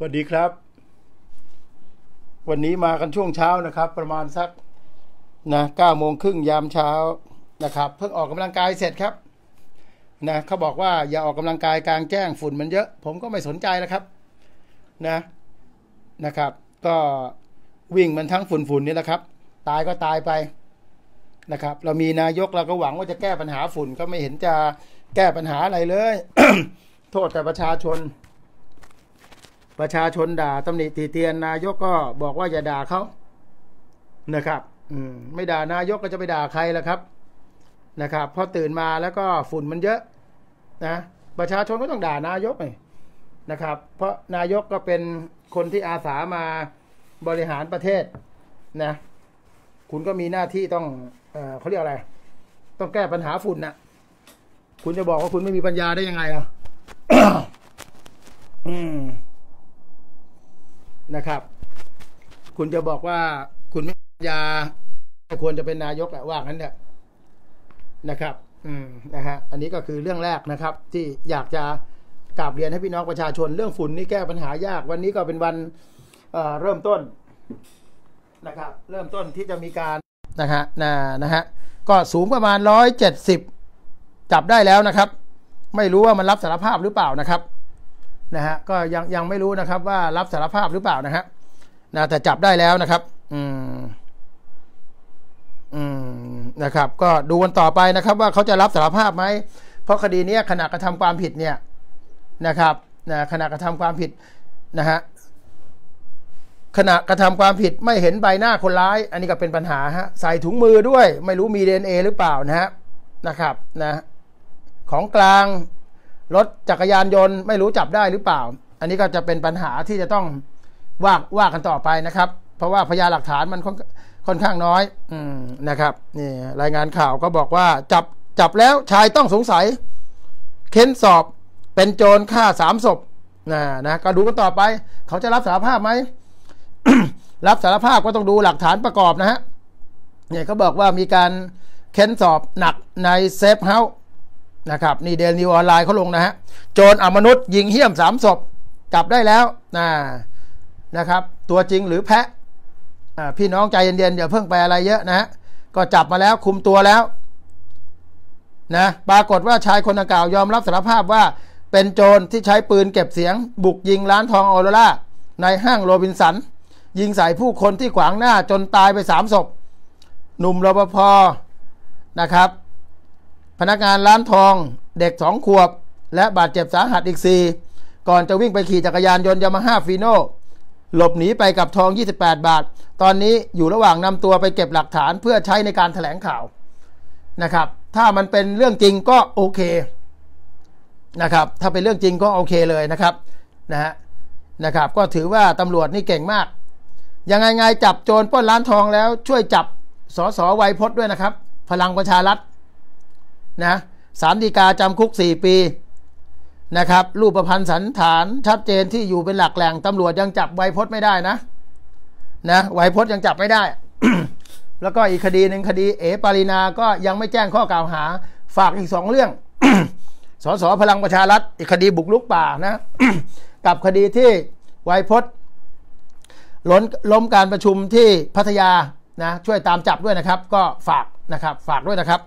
สวัสดีครับวันนี้มากันช่วงเช้านะครับประมาณสักนะเก้าโมงครึ่งยามเช้านะครับ เพิ่งออกกำลังกายเสร็จครับ นะเขาบอกว่าอย่าออกกำลังกายกลางแจ้งฝุ่นมันเยอะผมก็ไม่สนใจนะครับ นะนะครับ ก็วิ่งมันทั้งฝุ่นฝุ่นนี่แหละครับ ตายก็ตายไปนะครับ เรามีนายกเราก็หวังว่าจะแก้ปัญหาฝุ่นก็ไม่เห็นจะแก้ปัญหาอะไรเลย โทษแต่ประชาชนประชาชนด่าตำหนิตีเตียนนายกก็บอกว่าอย่าด่าเขานะครับ อืม ไม่ด่านายกก็จะไปด่าใครล่ะครับ นะครับพอตื่นมาแล้วก็ฝุ่นมันเยอะ นะประชาชนก็ต้องด่านายกเลยนะครับ เพราะนายกก็เป็นคนที่อาสามาบริหารประเทศนะคุณก็มีหน้าที่ต้องเอเขาเรียกอะไร ต้องแก้ปัญหาฝุ่นนะคุณจะบอกว่าคุณไม่มีปัญญาได้ยังไงล่ะอืมนะครับ คุณจะบอกว่าคุณไม่ยา ควรจะเป็นนายกแหละว่างั้นเนี่ยนะครับ อืม นะฮะ อันนี้ก็คือเรื่องแรกนะครับ ที่อยากจะกราบเรียนให้พี่น้องประชาชน เรื่องฝุ่นนี่แก้ปัญหายาก วันนี้ก็เป็นวันเเริ่มต้นนะครับเริ่มต้นที่จะมีการนะฮะนะนะฮะ ก็สูงประมาณร้อยเจ็ดสิบจับได้แล้วนะครับ ไม่รู้ว่ามันรับสารภาพหรือเปล่านะครับนะฮะก็ยังยังไม่รู้นะครับ ว่ารับสารภาพหรือเปล่านะฮะนะแต่จับได้แล้วนะครับ อืม อืมนะครับ ก็ดูกันต่อไปนะครับ ว่าเขาจะรับสารภาพไหมเพราะคดีนี้ขณะกระทำความผิดเนี่ย นะครับนะขณะกระทำความผิดนะฮะขณะกระทำความผิดไม่เห็นใบหน้าคนร้าย อันนี้ก็เป็นปัญหา ฮะ ใส่ถุงมือด้วย ไม่รู้มีดนเอหรือเปล่านะฮะนะครับ นะ ของกลางรถจักรยานยนต์ไม่รู้จับได้หรือเปล่า อันนี้ก็จะเป็นปัญหาที่จะต้องว่าว่ากันต่อไปนะครับ เพราะว่าพยานหลักฐานมันค่อนค่อนข้างน้อยอนะครับนี่รายงานข่าวก็บอกว่าจับจับแล้วชายต้องสงสัยเค้นสอบเป็นโจรฆ่าสามศพนะนะ ก็ดูกันต่อไป เขาจะรับสารภาพไหมรับสารภาพก็ต้องดูหลักฐานประกอบนะฮะเนี่ยเขาบอกว่ามีการเค้นสอบหนักในเซฟเฮาส์นะครับนี่เดลนิวออนไลน์เขาลงนะฮะโจรอมนุษย์ยิงเหี้ยมสามศพจับได้แล้วนะนะครับ ตัวจริงหรือแพะ พี่น้องใจเย็นๆอย่าเพิ่งไปอะไรเยอะนะฮะก็จับมาแล้วคุมตัวแล้วนะปรากฏว่าชายคนดังกล่าวยอมรับสารภาพว่า เป็นโจรที่ใช้ปืนเก็บเสียง บุกยิงร้านทองออโรราในห้างโรบินสัน ยิงใส่ผู้คนที่ขวางหน้าจนตายไปสามศพหนุ่มรปภนะครับพนักงานร้านทองเด็กสองขวบ และบาดเจ็บสาหัสอีกสี่ก่อนจะวิ่งไปขี่จักรยานยนต์ยามาฮ่าฟีโนหลบหนีไปกับทอง 28 บาท ตอนนี้อยู่ระหว่างนำตัวไปเก็บหลักฐานเพื่อใช้ในการถแถลงข่าวนะครับถ้ามันเป็นเรื่องจริงก็โอเคนะครับถ้าเป็นเรื่องจริงก็โอเคเลยนะครับนะฮะนะครับก็ถือว่าตำรวจนี่เก่งมาก ยังไงไงจับโจรป้นร้านทองแล้วช่วยจับสสวัยพศนด้วยนะครับพลังประชารัฐนะสารดีกาจำคุก 4 ปีนะครับ รูปประพันธ์สันฐานชัดเจนที่อยู่เป็นหลักแหล่งตำรวจ ยังจับไวพจน์ไม่ได้นะนะไวพจน์ยังจับไม่ได้ แล้วก็อีกคดีหนึ่งคดีเอปารินา ก็ยังไม่แจ้งข้อกล่าวหา ฝากอีกสองเรื่อง สสพลังประชารัฐอีกคดีบุกลุกป่านะ กับคดีที่ไวพจน์ล้นล้มการประชุมที่พัทยานะช่วยตามจับด้วยนะครับ ก็ฝากนะครับ ฝากด้วยนะครับ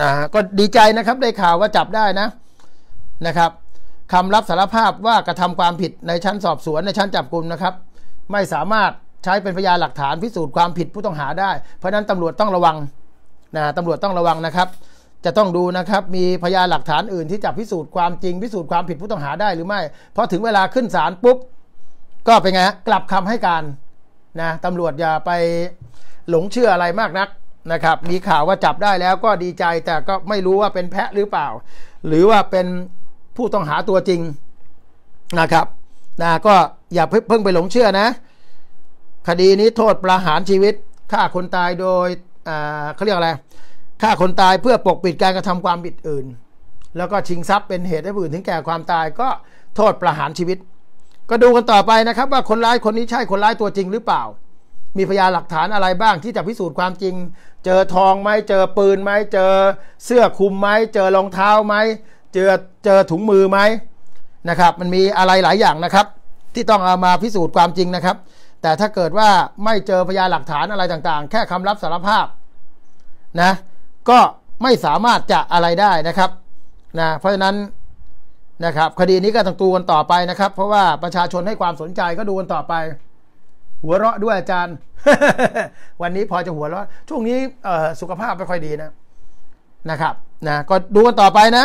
นะก็ดีใจนะครับได้ข่าวว่าจับได้นะนะครับคำรับสารภาพว่ากระทำความผิดในชั้นสอบสวนในชั้นจับกลุ่มนะครับ ไม่สามารถใช้เป็นพยานหลักฐานพิสูจน์ความผิดผู้ต้องหาได้ เพราะนั้นตำรวจต้องระวังนะตำรวจต้องระวังนะครับ จะต้องดูนะครับ มีพยานหลักฐานอื่นที่จะพิสูจน์ความจริงพิสูจน์ความผิดผู้ต้องหาได้ หรือไม่พอถึงเวลาขึ้นศาลปุ๊บก็เป็นไงกลับคำให้การนะตำรวจอย่าไปหลงเชื่ออะไรมากนักนะครับ มีข่าวว่าจับได้แล้วก็ดีใจแต่ก็ไม่รู้ว่าเป็นแพะหรือเปล่า หรือว่าเป็นผู้ต้องหาตัวจริงนะครับนะก็อย่าเพิ่งไปหลงเชื่อนะ คดีนี้โทษประหารชีวิตฆ่าคนตายโดยเขาเรียกอะไรฆ่าคนตายเพื่อปกปิดการกระทำความผิดอื่น แล้วก็ชิงทรัพย์เป็นเหตุให้ผู้อื่นถึงแก่ความตายก็โทษประหารชีวิต ก็ดูกันต่อไปนะครับว่าคนร้ายคนนี้ใช่คนร้ายตัวจริงหรือเปล่า มีพยานหลักฐานอะไรบ้างที่จะพิสูจน์ความจริงเจอทองไหม เจอปืนไหม เจอเสื้อคลุมไหม เจอรองเท้าไหม เจอเจอถุงมือไหมนะครับ มันมีอะไรหลายอย่างนะครับ ที่ต้องเอามาพิสูจน์ความจริงนะครับ แต่ถ้าเกิดว่าไม่เจอพยานหลักฐานอะไรต่างๆ แค่คำรับสารภาพนะก็ไม่สามารถจะอะไรได้นะครับนะเพราะฉะนั้นนะครับคดีนี้ก็ต้องตูกันต่อไปนะครับ เพราะว่าประชาชนให้ความสนใจก็ดูกันต่อไปหัวเราะด้วยอาจารย์ วันนี้พอจะหัวเราะ ช่วงนี้สุขภาพไม่ค่อยดีนะ นะครับ นะ ก็ดูกันต่อไปนะ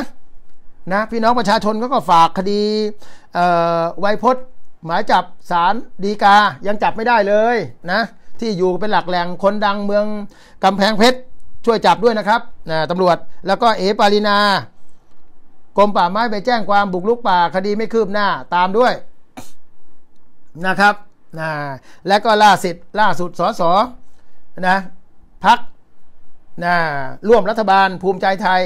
นะ พี่น้องประชาชนก็ก็ฝากคดีไวพศหมายจับสารดีกา ยังจับไม่ได้เลยนะ ที่อยู่เป็นหลักแหล่งคนดังเมืองกำแพงเพชรช่วยจับด้วยนะครับนะตำรวจ แล้วก็เอ ปารินากรมป่าไม้ ไปแจ้งความบุกลุกป่า คดีไม่คืบหน้าตามด้วย นะครับนะและก็ล่าสุดล่าสุดสสนะพักนะร่วมรัฐบาลภูมิใจไทย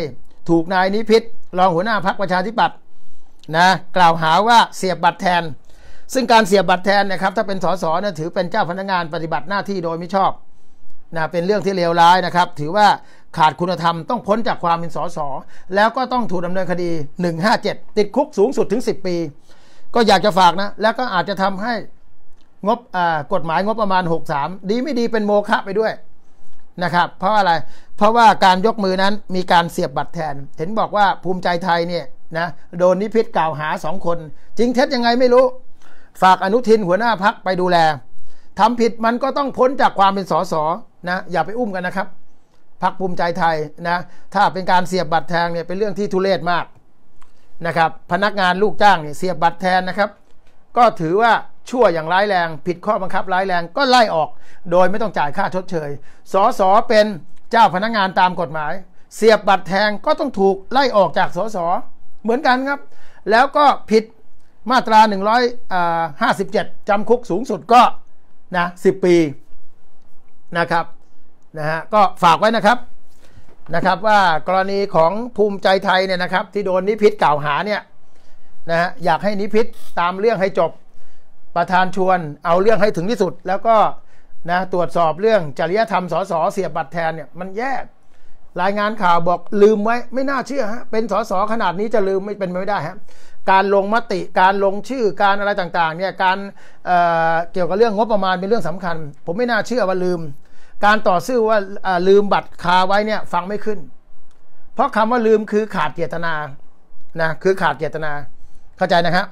ถูกนายนิพิษรองหัวหน้าพักประชาธิปัตย์นะกล่าวหาว่าเสียบบัตรแทน ซึ่งการเสียบบัตรแทนนะครับถ้าเป็นสสเนี่ยถือเป็นเจ้าพนักงานปฏิบัติหน้าที่โดยไม่ชอบนะเป็นเรื่องที่เลวร้ายนะครับถือว่าขาดคุณธรรม ต้องพ้นจากความเป็นสสแล้วก็ต้องถูกดำเนินคดี 157 ติดคุกสูงสุดถึง 10 ปี ก็อยากจะฝากนะแล้วก็อาจจะทำให้งบกฎหมายงบประมาณ 63 ดีไม่ดีเป็นโมฆะไปด้วยนะครับ เพราะอะไรเพราะว่าการยกมือนั้นมีการเสียบบัตรแทน เห็นบอกว่าภูมิใจไทยเนี่ยนะโดนนิพิษกล่าวหาสองคน จริงเท็จยังไงไม่รู้ ฝากอนุทินหัวหน้าพักไปดูแลทำผิดมันก็ต้องพ้นจากความเป็นสสนะ อย่าไปอุ้มกันนะครับ พักภูมิใจไทยนะถ้าเป็นการเสียบบัตรแทงเนี่ยเป็นเรื่องที่ทุเรศมากนะครับ พนักงานลูกจ้างเนี่ยเสียบบัตรแทนนะครับ ก็ถือว่าชั่วอย่างร้ายแรงผิดข้อบังคับ ร้ายแรงก็ไล่ออกโดยไม่ต้องจ่ายค่าชดเชย สสเป็นเจ้าพนักงานตามกฎหมาย เสียบบัตรแทงก็ต้องถูกไล่ออกจากสสเหมือนกันครับ แล้วก็ผิดมาตรา 157จำคุกสูงสุดก็นะ10 ปีนะครับนะฮะก็ฝากไว้นะครับนะครับ ว่ากรณีของภูมิใจไทยเนี่ยนะครับที่โดนนิพิษกล่าวหาเนี่ยนะฮะอยากให้นิพิษตามเรื่องให้จบประธานชวนเอาเรื่องให้ถึงที่สุด แล้วก็นะตรวจสอบเรื่องจริยธรรมสสเสียบบัตรแทนเนี่ยมันแย่รายงานข่าวบอกลืมไว้ไม่น่าเชื่อฮะเป็นสสขนาดนี้จะลืมไม่เป็นไม่ได้ฮะการลงมติการลงชื่อการอะไรต่างๆเนี่ยการเเกี่ยวกับเรื่องงบประมาณเป็นเรื่องสำคัญ ผมไม่น่าเชื่อว่าลืม การต่อสู้ว่าลืมบัตรคาไว้เนี่ยฟังไม่ขึ้น เพราะคำว่าลืมคือขาดเจตนานะคือขาดเจตนาเข้าใจนะครับ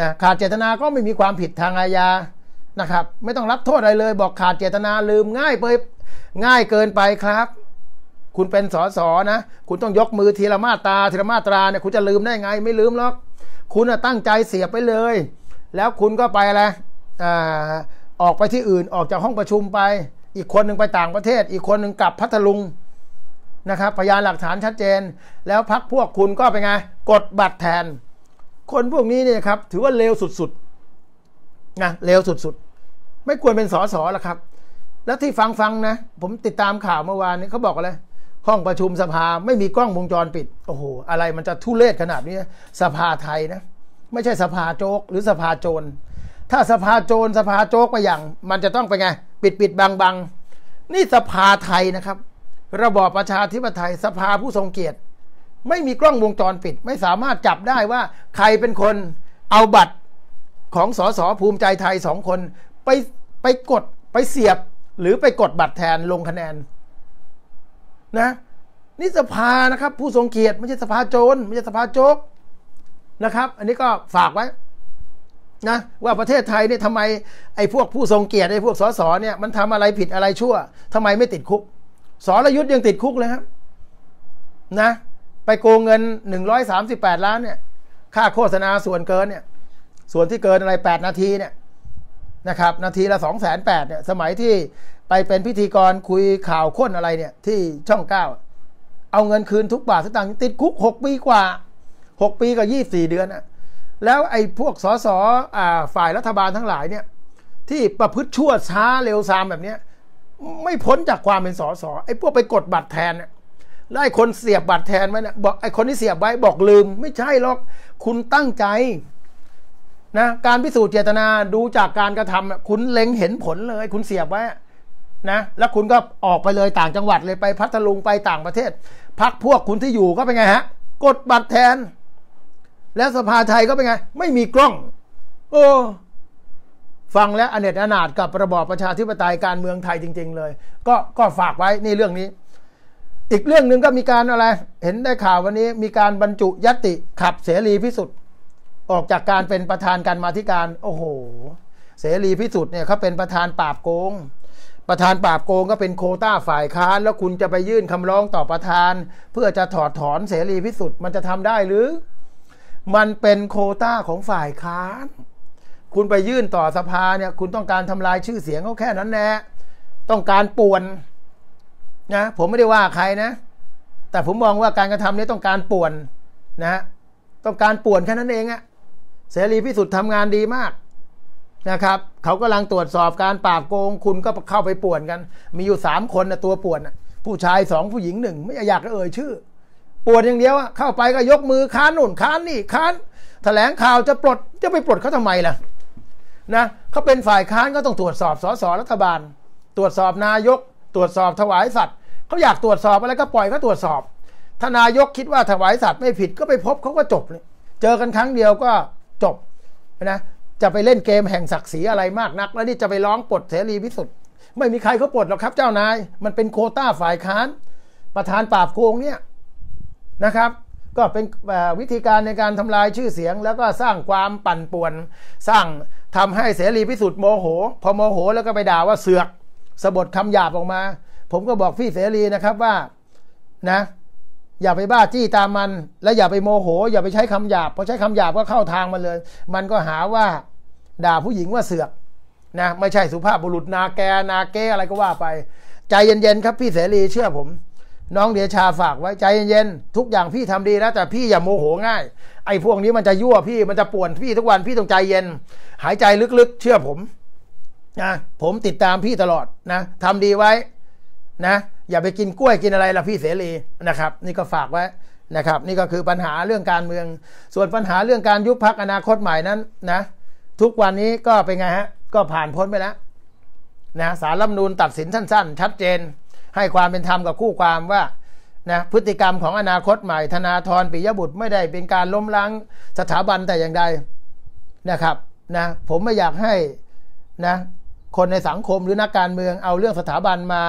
นะขาดเจตนาก็ไม่มีความผิดทางอาญานะครับ ไม่ต้องรับโทษอะไรเลย บอกขาดเจตนาลืมง่ายไป ง่ายเกินไปครับ คุณเป็นสอสอนะคุณต้องยกมือทีละมาตราทีละมาตราเนี่ยคุณจะลืมได้ไง ไม่ลืมหรอก คุณตั้งใจเสียไปเลย แล้วคุณก็ไปอะไรออกไปที่อื่นออกจากห้องประชุมไป อีกคนหนึ่งไปต่างประเทศ อีกคนหนึ่งกลับพัทลุงนะครับพยานหลักฐานชัดเจน แล้วพักพวกคุณก็ไปไงกดบัตรแทนคนพวกนี้เนี่ยครับ ถือว่าเลวสุดๆนะเลวสุดๆ ไม่ควรเป็นสอสอละครับ แล้วที่ฟังฟังนะ ผมติดตามข่าวเมื่อวานนี้เขาบอกอะไรห้องประชุมสภาไม่มีกล้องวงจรปิดโอ้โห อะไรมันจะทุเรศขนาดนี้สภาไทยนะไม่ใช่สภาโจกหรือสภาโจร ถ้าสภาโจรสภาโจกมาอย่าง มันจะต้องไปไง ปิดปิดบังบังนี่สภาไทยนะครับ ระบอบประชาธิปไตยสภาผู้ทรงเกียรติไม่มีกล้องวงจรปิดไม่สามารถจับได้ว่าใครเป็นคนเอาบัตรของสสภูมิใจไทยสองคนไปไปกดไปเสียบหรือไปกดบัตรแทนลงคะแนน นะนี่สภานะครับ ผู้ทรงเกียรติไม่ใช่สภาโจรไม่ใช่สภาโจกนะครับ อันนี้ก็ฝากไว้ นะว่าประเทศไทยเนี่ยทำไมไอ้พวกผู้ทรงเกียรติไอ้พวกสสเนี่ยมัน ทำอะไรผิดอะไรชั่ว ทำไมไม่ติดคุกสรยุทธ์ยังติดคุกเลยครับนะไปโกงเงิน 138 ล้านเนี่ยค่าโฆษณาส่วนเกินเนี่ย ส่วนที่เกินอะไร8นาทีเนี่ยนะครับ นาทีละ2 8 0 0เนี่ย สมัยที่ไปเป็นพิธีกรคุยข่าวค้นอะไรเนี่ยที่ช่อง 9 เอาเงินคืนทุกบาททุกตางค์ติดคุก 6 ปีกว่า 6 ปีกับ24 เดือนอะแล้วไอ้พวกสอสอฝ่ายรัฐบาลทั้งหลายเนี่ยที่ประพฤติชั่วช้าเร็วซามแบบเนี้ยไม่พ้นจากความเป็นสอสอไอ้พวกไปกดบัตรแทนเนี่ยแล้วไอ้คนเสียบบัตรแทนไว้น่ะบอกไอ้คนที่เสียบไว้บอกลืม ไม่ใช่หรอก คุณตั้งใจ นะ การพิสูจน์เจตนา ดูจากการกระทำคุณเล็งเห็นผลเลย คุณเสียบไว้ นะ แล้วคุณก็ออกไปเลยต่างจังหวัดเลยไปพัทลุงไปต่างประเทศ พักพวกคุณที่อยู่ก็เป็นไงฮะ กดบัตรแทน แล้วสภาไทยก็เป็นไง ไม่มีกล้องโอ้ฟังแล้วอเนจอนาถกับระบอบประชาธิปไตยการเมืองไทยจริง ๆ เลย ก็ก็ฝากไว้ในเรื่องนี้อีกเรื่องหนึ่งก็มีการอะไร เห็นได้ข่าววันนี้ มีการบรรจุยติขับเสรีพิสุทธิ์ ออกจากการเป็นประธานการมาธิการโอ้โห เสรีพิสุทธิ์เนี่ยเขาเป็นประธานปราบโกง ประธานปราบโกง ก็เป็นโคต้าฝ่ายค้าน แล้วคุณจะไปยื่นคำร้องต่อประธาน เพื่อจะถอดถอนเสรีพิสุทธิ์ มันจะทำได้หรือ มันเป็นโคต้าของฝ่ายค้าน คุณไปยื่นต่อสภาเนี่ยคุณต้องการทำลายชื่อเสียงเขาแค่นั้นแน่ต้องการป่วนนะผมไม่ได้ว่าใครนะ แต่ผมมองว่าการกระทำนี้ต้องการป่วนนะต้องการป่วนแค่นั้นเองอะเสรีพิสุทธิ์ทำงานดีมากนะครับ เขากำลังตรวจสอบการ ปราบโกง คุณก็เข้าไปป่วนกัน มีอยู่สามคนนะตัวป่วนนะผู้ชายสองผู้หญิงหนึ่งไม่อยากเอ่ยชื่อป่วนอย่างเดียวอะเข้าไปก็ยกมือค้านหนุนค้านนี่ค้านแถลงข่าวจะปลดจะไปปลดเขาทำไมล่ะนะเขาเป็นฝ่ายค้านก็ต้องตรวจสอบสสรัฐบาล ตรวจสอบนายกตรวจสอบถวายสัตว์เขาอยากตรวจสอบอะไรก็ปล่อยก็ตรวจสอบทนายกคิดว่าถวายสัตว์ไม่ผิดก็ไปพบเขาก็จบเลยเจอกันครั้งเดียวก็จบนะจะไปเล่นเกมแห่งศักดิ์ศรีอะไรมากนักแล้วนี่จะไปร้องปลดเสรีพิสุทธิ์ ไม่มีใครเขาปลดหรอกครับ เจ้านายมันเป็นโคต้าฝ่ายค้าน ประธานปราบโกงเนี่ยนะครับ ก็เป็นวิธีการในการทำลายชื่อเสียง แล้วก็สร้างความปั่นป่วน สร้างทำให้เสรีพิสุทธิ์โมโห พอโมโหแล้วก็ไปด่าว่าเสือกสะบดคำหยาบออกมา ผมก็บอกพี่เสรีนะครับว่านะ อย่าไปบ้าจี้ตามมัน และอย่าไปโมโห อย่าไปใช้คำหยาบพอใช้คำหยาบก็เข้าทางมันเลย มันก็หาว่า ด่าผู้หญิงว่าเสือกนะ ไม่ใช่สุภาพบุรุษนาแกนาเกอะไรก็ว่าไปใจเย็นๆครับพี่เสรีเชื่อผม น้องเดชาฝากไว้ใจเย็นๆทุกอย่างพี่ทำดีแล้วแต่พี่อย่าโมโหง่าย ไอ้พวกนี้มันจะยั่วพี่มันจะป่วนพี่ทุกวันพี่ต้องใจเย็น หายใจลึกๆ เชื่อผมนะผมติดตามพี่ตลอดนะทำดีไว้นะ อย่าไปกินกล้วยกินอะไรละพี่เสรีนะครับ นี่ก็ฝากไว้นะครับ นี่ก็คือปัญหาเรื่องการเมือง ส่วนปัญหาเรื่องการยุบพักอนาคตใหม่นั้นนะทุกวันนี้ก็เป็นไงฮะ ก็ผ่านพ้นไปแล้วนะสารรัฐนูลตัดสินสั้นๆชัดเจน ให้ความเป็นธรรมกับคู่ความว่านะพฤติกรรมของอนาคตใหม่ ธนาธรปิยบุตรไม่ได้เป็นการล้มล้างสถาบันแต่อย่างใดนะครับนะผมไม่อยากให้นะคนในสังคมหรือนักการเมืองเอาเรื่องสถาบันมา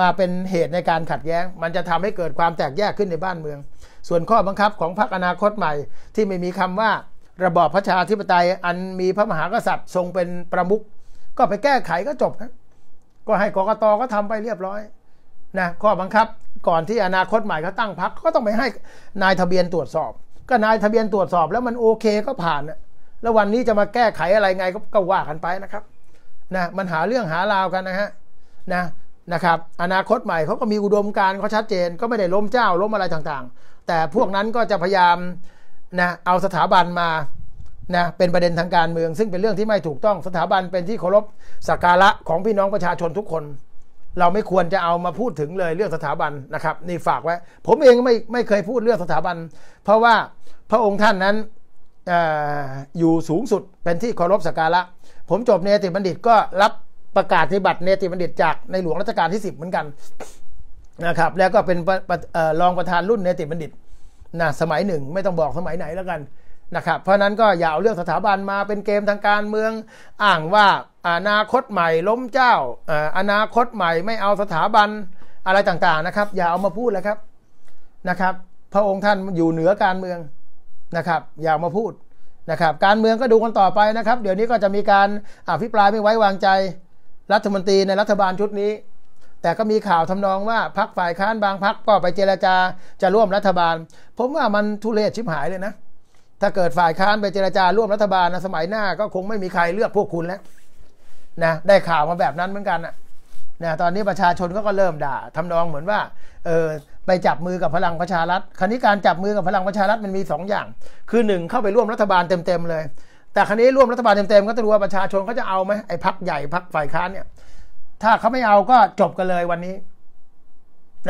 มาเป็นเหตุในการขัดแย้ง มันจะทำให้เกิดความแตกแยกขึ้นในบ้านเมือง ส่วนข้อบังคับของพรรคอนาคตใหม่ที่ไม่มีคำว่าระบอบประชาธิปไตยอันมีพระมหากษัตริย์ ทรงเป็นประมุขก็ไปแก้ไขก็จบนะก็ให้กกตก็ทำไปเรียบร้อย นะ ข้อบังคับก่อนที่อนาคตใหม่เขาตั้งพรรคก็ต้องไปให้นายทะเบียนตรวจสอบ ก็นายทะเบียนตรวจสอบ แล้วมันโอเคก็ผ่านแล้ววันนี้จะมาแก้ไขอะไรไงก็ว่ากันไปนะครับนะมันหาเรื่องหาราวกันนะฮะนะนะครับอนาคตใหม่เขาก็มีอุดมการณ์เขาชัดเจน ก็ไม่ได้ล้มเจ้าล้มอะไรต่างๆ แต่พวกนั้นก็จะพยายามนะเอาสถาบันมานะเป็นประเด็นทางการเมือง ซึ่งเป็นเรื่องที่ไม่ถูกต้องสถาบันเป็นที่เคารพสักการะของพี่น้องประชาชนทุกคน เราไม่ควรจะเอามาพูดถึงเลยเรื่องสถาบันนะครับนี่ฝากไว้ ผมเองไม่ไม่เคยพูดเรื่องสถาบัน เพราะว่าพระองค์ท่านนั้นออยู่สูงสุดเป็นที่เคารพสักการะผมจบเนติบัณฑิตก็รับประกาศธิบัติเนติบัณฑิตจากในหลวงรัชกาลที่10เหมือนกันนะครับ แล้วก็เป็นรองประธานรุ่นเนติบัณฑิตนะสมัยหนึ่งไม่ต้องบอกสมัยไหนแล้วกันนะครับ เพราะนั้นก็อย่าเอาเรื่องสถาบันมาเป็นเกมทางการเมืองอ้างว่าอนาคตใหม่ ล้มเจ้าอนาคตใหม่ ไม่เอาสถาบันอะไรต่างๆนะครับ อย่าเอามาพูดเลยครับนะครับ พระองค์ท่านอยู่เหนือการเมืองนะครับ อย่ามาพูดนะครับการเมืองก็ดูกันต่อไปนะครับ เดี๋ยวนี้ก็จะมีการอภิปรายไม่ไว้วางใจ รัฐมนตรีในรัฐบาลชุดนี้ แต่ก็มีข่าวทำนองว่าพักฝ่ายค้านบางพักก็ไปเจราจาจะร่วมรัฐบาล ผมว่ามันทุเรศชิบหายเลยนะถ้าเกิดฝ่ายค้านไปเจราจาร่วมรัฐบาลนะสมัยหน้า ก็คงไม่มีใครเลือกพวกคุณแล้วนะ ได้ข่าวมาแบบนั้นเหมือนกันนะตอนนี้ประชาชนก็เริ่มด่าทำนองเหมือนว่าเออไปจับมือกับพลังประชารัฐ คราวนี้การจับมือกับพลังประชารัฐมันมี2ออย่าง คือ 1 เข้าไปร่วมรัฐบาลเต็มๆเลย แต่คราวนี้ร่วมรัฐบาลเต็มๆก็จะรู้ว่าประชาชนเขาจะเอาไหมไอ้พักใหญ่พักฝ่ายค้านเนี่ย ถ้าเขาไม่เอาก็จบกันเลยวันนี้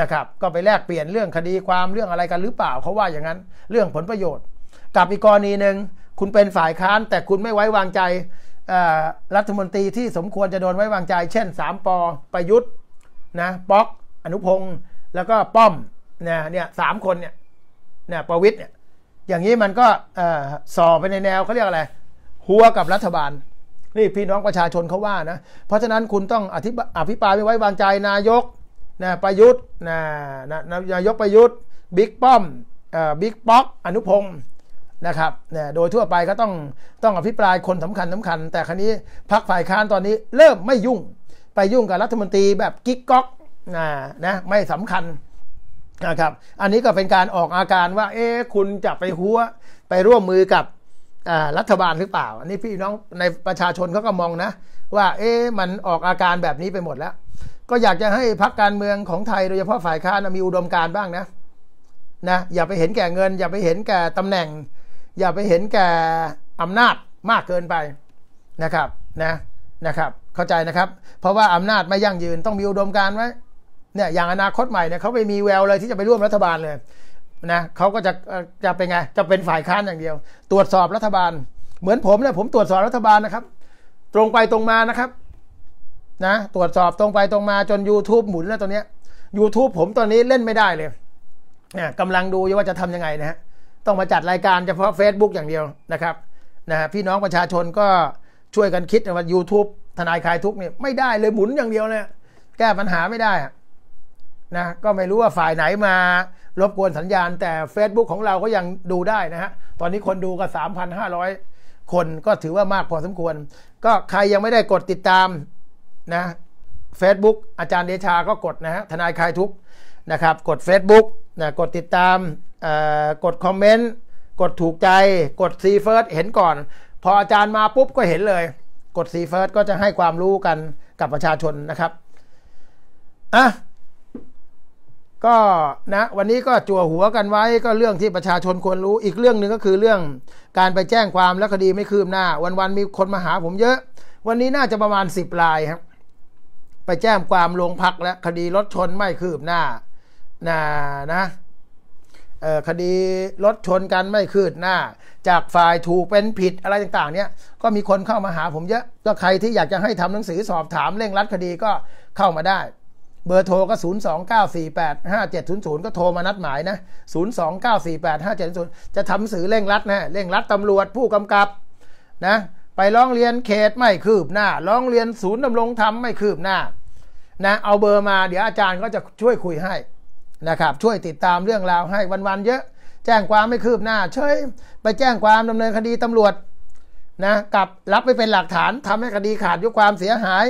นะครับ ก็ไปแลกเปลี่ยนเรื่องคดีความเรื่องอะไรกันหรือเปล่าเขาว่าอย่างนั้น เรื่องผลประโยชน์กับอีกกรณีหนึ่งคุณเป็นฝ่ายค้านแต่คุณไม่ไว้วางใจรัฐมนตรีที่สมควรจะโดนไว้วางใจ เช่น3ปประยุทธ์นะป๊อก อนุพงศ์แล้วก็ ป้อมเนี่ยเนี่ยสามคนเนี่ยเนี่ยประวิทย์เนี่ยอย่างนี้มันก็สอบไปในแนวเขาเรียกอะไร หัวกับรัฐบาลนี่พี่น้องประชาชนเขาว่านะเพราะฉะนั้นคุณต้องอธิอภิปรายไม่ไว้วางใจ นายกนายประยุทธ์นนนายกประยุทธ์ บิ๊กป้อมบิ๊กป๊อกอนุพงศ์นะครับเนี่ยโดยทั่วไปก็ต้องต้องอภิปรายคนสำคัญสำคัญ แต่ครนี้พักฝ่ายค้านตอนนี้เริ่มไม่ยุ่งไปยุ่งกับรัฐมนตรีแบบกิ๊กก๊อกนะนะไม่สำคัญนะครับอันนี้ก็เป็นการออกอาการว่า เอ๊คุณจะไปหัวไปร่วมมือกับรัฐบาล หรือเปล่าอันนี้พี่น้องในประชาชนเขาก็มองนะ ว่าเอ๊มันออกอาการแบบนี้ไปหมดแล้ว ก็อยากจะให้พักการเมืองของไทยโดยเฉพาะฝ่ายค้านมีอุดมการบ้างนะนะ อย่าไปเห็นแก่เงิน อย่าไปเห็นแก่ตำแหน่ง อย่าไปเห็นแก่อำานาจมากเกินไปนะครับนะนะครับ เข้าใจนะครับ เพราะว่าอำนาจไม่ยั่งยืนต้องมีอุดมการไว้เนี่ย อย่างอนาคตใหม่เนี่ยเขาไปมีแววเลยที่จะไปร่วมรัฐบาลเลยนะเขาก็จะจะเป็นไง จะเป็นฝ่ายค้านอย่างเดียว ตรวจสอบรัฐบาล เหมือนผมเนี่ยผมตรวจสอบรัฐบาลนะครับ ตรงไปตรงมานะครับ นะ ตรวจสอบตรงไปตรงมาจน YouTube หมุนแล้วตอนเนี้ย YouTube ผมตอนนี้เล่นไม่ได้เลยนะกำลังดูว่าจะทำยังไงนะฮะ ต้องมาจัดรายการเฉพาะ Facebook อย่างเดียวนะครับนะพี่น้องประชาชนก็ช่วยกันคิดว่า YouTube ทนายคลายทุกเนี่ยไม่ได้เลยหมุนอย่างเดียวเลยแก้ปัญหาไม่ได้นะก็ไม่รู้ว่าฝ่ายไหนมา รบกวนสัญญาณ แต่ Facebook ของเราก็ยังดูได้นะฮะตอนนี้คนดูก็3,500 คนก็ถือว่ามากพอสมควร ก็ใครยังไม่ได้กดติดตามนะ Facebook อาจารย์เดชาก็กดนะฮะทนายคลายทุกนะครับ กด Facebook นะกดติดตามกดคอมเมนต์กดถูกใจ กดซีเฟิร์สเห็นก่อน พออาจารย์มาปุ๊บก็เห็นเลย กดซีเฟิร์สก็จะให้ความรู้กันกับประชาชนนะครับอ่ะก็นะวันนี้ก็จั่วหัวกันไว้ ก็เรื่องที่ประชาชนควรรู้อีกเรื่องหนึ่งก็คือเรื่องการไปแจ้งความและคดีไม่คืบหน้า วันๆมีคนมาหาผมเยอะ วันนี้น่าจะประมาณสิบลายครับ ไปแจ้งความโรงพักและคดีรถชนไม่คืบหน้านะนะคดีรถชนกันไม่คืบหน้า จากฝ่ายถูกเป็นผิดอะไรต่าง ๆ เนี่ย ก็มีคนเข้ามาหาผมเยอะ ก็ใครที่อยากจะให้ทำหนังสือสอบถามเร่งรัดคดีก็เข้ามาได้เบอร์โทรก็ 029485700ก็โทรมานัดหมายนะ029485700จะทำสื่อเร่งรัดนะเร่งรัดตำรวจผู้กำกับนะ ไปร้องเรียนเขตไม่คืบหน้าร้องเรียนศูนย์ดำรงธรรมไม่คืบหน้า นะ เอาเบอร์มาเดี๋ยวอาจารย์ก็จะช่วยคุยให้นะครับ ช่วยติดตามเรื่องราวให้วันๆเยอะแจ้งความไม่คืบหน้าเฉยไปแจ้งความดำเนินคดีตำรวจนะกับรับไปเป็นหลักฐานทำให้คดีขาดยุความเสียหาย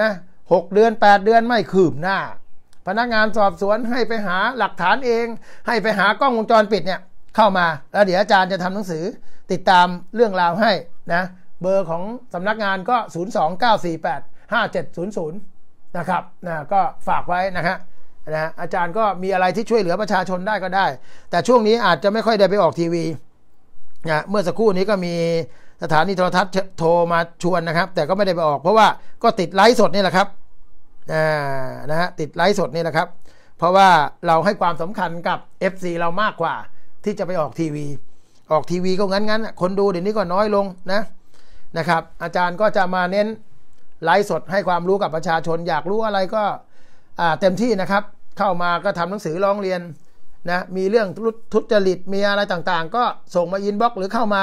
นะ6 เดือน 8 เดือนไม่คืบหน้า พนักงานสอบสวนให้ไปหาหลักฐานเอง ให้ไปหากล้องวงจรปิดเนี่ยเข้ามา แล้วเดี๋ยวอาจารย์จะทำหนังสือติดตามเรื่องราวให้นะ เบอร์ของสำนักงานก็ 029485700นะครับนะก็ฝากไว้นะฮะนะอาจารย์ก็มีอะไรที่ช่วยเหลือประชาชนได้ก็ได้ แต่ช่วงนี้อาจจะไม่ค่อยได้ไปออกทีวีนะเมื่อสักครู่นี้ก็มีสถานีโทรทัศน์โทรมาชวนนะครับ แต่ก็ไม่ได้ไปออก เพราะว่าก็ติดไลฟ์สดนี่แหละครับอ่านะฮะติดไลฟ์สดนี่แหละครับ เพราะว่าเราให้ความสำคัญกับ FC เรามากกว่าที่จะไปออกทีวี ออกทีวีก็งั้นงั้นคนดูเดี๋ยวนี้ก็น้อยลงนะนะครับอาจารย์ก็จะมาเน้นไลฟ์สดให้ความรู้กับประชาชน อยากรู้อะไรก็เต็มที่นะครับ เข้ามาก็ทำหนังสือร้องเรียนนะมีเรื่องทุจริตมีอะไรต่างๆ ก็ส่งมาอินบ็อกซ์หรือเข้ามา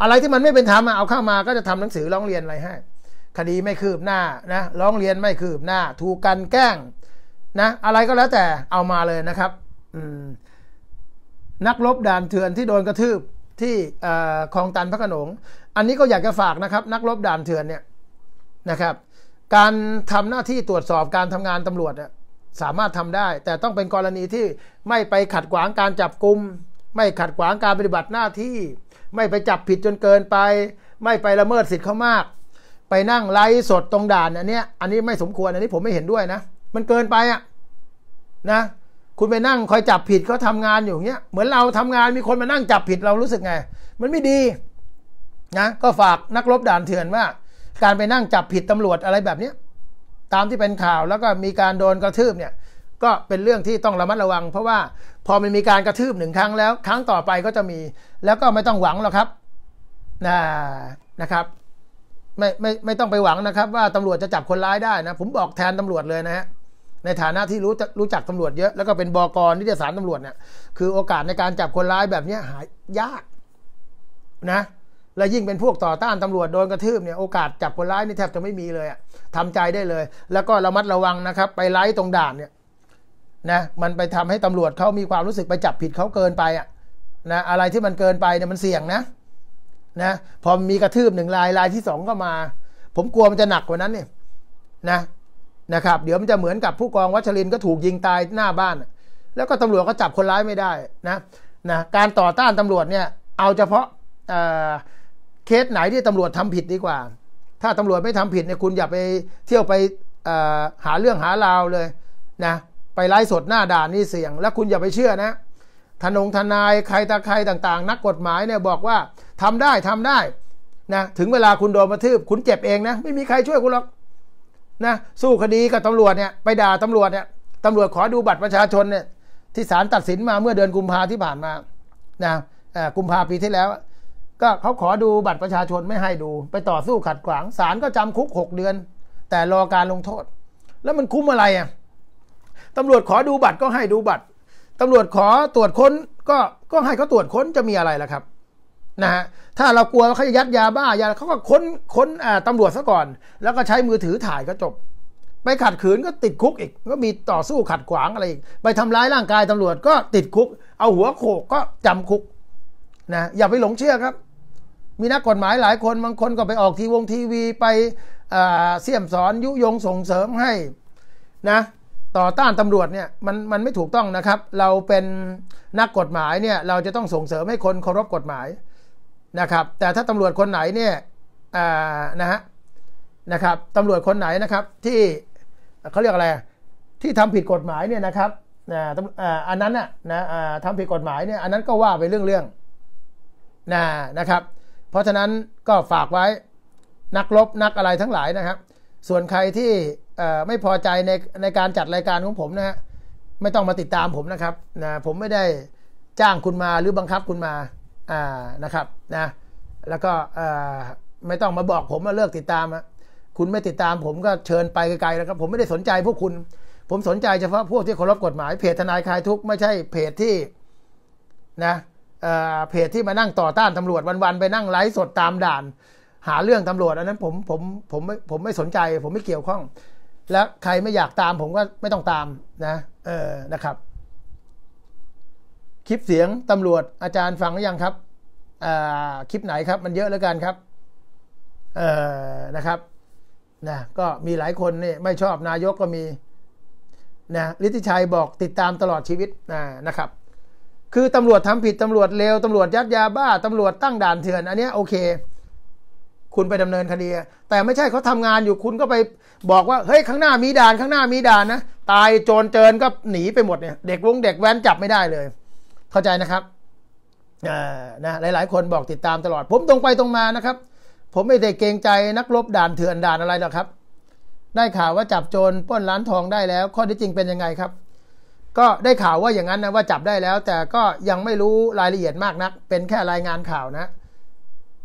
อะไรที่มันไม่เป็นธรรมเอาเข้ามาก็จะทำหนังสือร้องเรียนอะไรให้ คดีไม่คืบหน้า นะ ร้องเรียนไม่คืบหน้า ถูกกันแกล้ง นะ อะไรก็แล้วแต่เอามาเลยนะครับ อืนักรบด่านเถื่อนที่โดนกระทืบที่คลองตันพระขนงอันนี้ก็อยากจะฝากนะครับ นักรบด่านเถื่อนเนี่ย นะครับ การทำหน้าที่ตรวจสอบการทำงานตำรวจ สามารถทำได้ แต่ต้องเป็นกรณีที่ไม่ไปขัดขวางการจับกลุม ไม่ขัดขวางการปฏิบัติหน้าที่ไม่ไปจับผิดจนเกินไป ไม่ไปละเมิดสิทธิ์เขามาก ไปนั่งไลฟ์สดตรงด่านอันนี้อันนี้ไม่สมควร อันนี้ผมไม่เห็นด้วยนะ มันเกินไปอ่ะนะคุณไปนั่งคอยจับผิดเขาทางานอยู่เงี้ยเหมือนเราทำงานมีคนมานั่งจับผิดเรารู้สึกไง มันไม่ดีนะก็ฝากนักรบด่านเถื่อนว่า การไปนั่งจับผิดตำรวจอะไรแบบเนี้ยตามที่เป็นข่าวแล้วก็มีการโดนกระทืบเนี่ย ก็เป็นเรื่องที่ต้องระมัดระวังเพราะว่าพอมันมีการกระทืบหนึ่งครั้งแล้ว ครั้งต่อไปก็จะมี แล้วก็ไม่ต้องหวังหรอกครับนะนะครับ ไม่ไม่ไม่ต้องไปหวังนะครับ ว่าตำรวจจะจับคนร้ายได้นะ ผมบอกแทนตำรวจเลยนะฮะในฐานะที่รู้รู้จักตำรวจเยอะแล้วก็เป็นบอกรนิตยสารตำรวจเนี่ยคือ โอกาสในการจับคนร้ายแบบนี้หายยากนะ และยิ่งเป็นพวกต่อต้านตำรวจโดนกระทืบเนี่ย โอกาสจับคนร้ายนี่แทบจะไม่มีเลยอะทำใจได้เลย แล้วก็ระมัดระวังนะครับ ไปไล่ตรงด่านเนี่ยนะมันไปทำให้ตำรวจเขามีความรู้สึกไปจับผิดเขาเกินไปอ่ะนะอะไรที่มันเกินไปเนี่ยมันเสี่ยงนะ นะ พอมีกระทืบหนึ่งลายลายที่สองก็มา ผมกลัวมันจะหนักกว่านั้นเนี่ยนะนะครับ เดี๋ยวมันจะเหมือนกับผู้กอง วัชรินก็ถูกยิงตายหน้าบ้าน แล้วก็ตำรวจก็จับคนร้ายไม่ได้นะนะการต่อต้านตำรวจเนี่ย เอาเฉพาะเเคสไหนที่ตำรวจทำผิดดีกว่า ถ้าตำรวจไม่ทำผิดเนี่ย คุณอย่าไปเที่ยวไปหาเรื่องหาราวเลยนะไปไลฟ์สดหน้าด่านนี่เสี่ยง และคุณอย่าไปเชื่อนะทนงทนายใครตาใครต่าง ๆ นักกฎหมายเนี่ยบอกว่าทำได้ทำได้นะถึงเวลาคุณโดนมาทืบคุณเจ็บเองนะ ไม่มีใครช่วยคุณหรอกนะสู้คดีกับตำรวจเนี่ยไปด่าตำรวจเนี่ยตำรวจขอดูบัตรประชาชนเนี่ยที่ศาลตัดสินมาเมื่อเดือนกุมภาที่ผ่านมานะกุมภาปีที่แล้ว ก็เขาขอดูบัตรประชาชนไม่ให้ดู ไปต่อสู้ขัดขวางศาลก็จำคุก 6 เดือน แต่รอการลงโทษ แล้วมันคุ้มอะไรอ่ะตำรวจขอดูบัตรก็ให้ดูบัตร ตำรวจขอตรวจค้นก็ก็ให้เขาตรวจค้นจะมีอะไรล่ะครับ นะฮะ ถ้าเรากลัวเขาจะยัดยาบ้ายาเขาก็ค้นค้นตำรวจซะก่อน แล้วก็ใช้มือถือถ่ายก็จบ ไปขัดขืนก็ติดคุกอีก ก็มีต่อสู้ขัดขวางอะไรอีก ไปทำร้ายร่างกายตำรวจก็ติดคุก เอาหัวโขกก็จำคุก นะ อย่าไปหลงเชื่อครับ มีนักกฎหมายหลายคนบางคนก็ไปออกทีวงทีวีไปเสี่ยมสอนยุยงส่งเสริมให้ นะต่อต้านตำรวจเนี่ยมันมันไม่ถูกต้องนะครับ เราเป็นนักกฎหมายเนี่ย เราจะต้องส่งเสริมให้คนเคารพกฎหมายนะครับ แต่ถ้าตำรวจคนไหนเนี่ยนะฮะนะครับตำรวจคนไหนนะครับที่เขาเรียกอะไรที่ทำผิดกฎหมายเนี่ยนะครับอันนั้นนะนะทำผิดกฎหมายเนี่ยอันนั้นก็ว่าไปเรื่องเรื่องนะนะครับ เพราะฉะนั้นก็ฝากไว้นักลบนักอะไรทั้งหลายนะครับส่วนใครที่ไม่พอใจในในการจัดรายการของผมนะฮะไม่ต้องมาติดตามผมนะครับนะผมไม่ได้จ้างคุณมาหรือบังคับคุณมาอ่านะครับนะแล้วก็ไม่ต้องมาบอกผมว่าเลิกติดตาม คุณไม่ติดตามผมก็เชิญไปไกลๆแล้วครับผมไม่ได้สนใจพวกคุณ ผมสนใจเฉพาะพวกที่เคารพกฎหมายเพจทนายคลายทุกข์ไม่ใช่เพจที่นะเพจที่มานั่งต่อต้านตำรวจวันๆไปนั่งไลฟ์สดตามด่านหาเรื่องตำรวจอันนั้นผมผมผมไม่ผมไม่สนใจ ผมไม่เกี่ยวข้อง และใครไม่อยากตามผมก็ไม่ต้องตามนะเออนะครับ คลิปเสียงตำรวจอาจารย์ฟังหรือยังครับคลิปไหนครับ มันเยอะเหลือเกินครับ เออนะครับนะก็มีหลายคนนี่ไม่ชอบ นายกก็มีนะฤทธิชัยบอกติดตามตลอดชีวิตนะนะครับ คือตำรวจทำผิดตำรวจเลวตำรวจยัดยาบ้าตำรวจตั้งด่านเถื่อนอันนี้โอเคคุณไปดำเนินคดี แต่ไม่ใช่เขาทำงานอยู่คุณก็ไปบอกว่าเฮ้ยข้างหน้ามีด่านข้างหน้ามีด่านนะตายโจรเจิน ก็หนีไปหมดเนี่ยเด็กวงเด็กแว้นจับไม่ได้เลย เข้าใจนะครับนะหลาย ๆ คนบอกติดตามตลอด ผมตรงไปตรงมานะครับ ผมไม่ได้เกรงใจนักรบด่านเถื่อนด่านอะไรหรอกครับ ได้ข่าวว่าจับโจรป้นร้านทองได้แล้ว ข้อที่จริงเป็นยังไงครับ ก็ได้ข่าวว่าอย่างนั้นนะว่าจับได้แล้ว แต่ก็ยังไม่รู้รายละเอียดมากนัก เป็นแค่รายงานข่าวนะ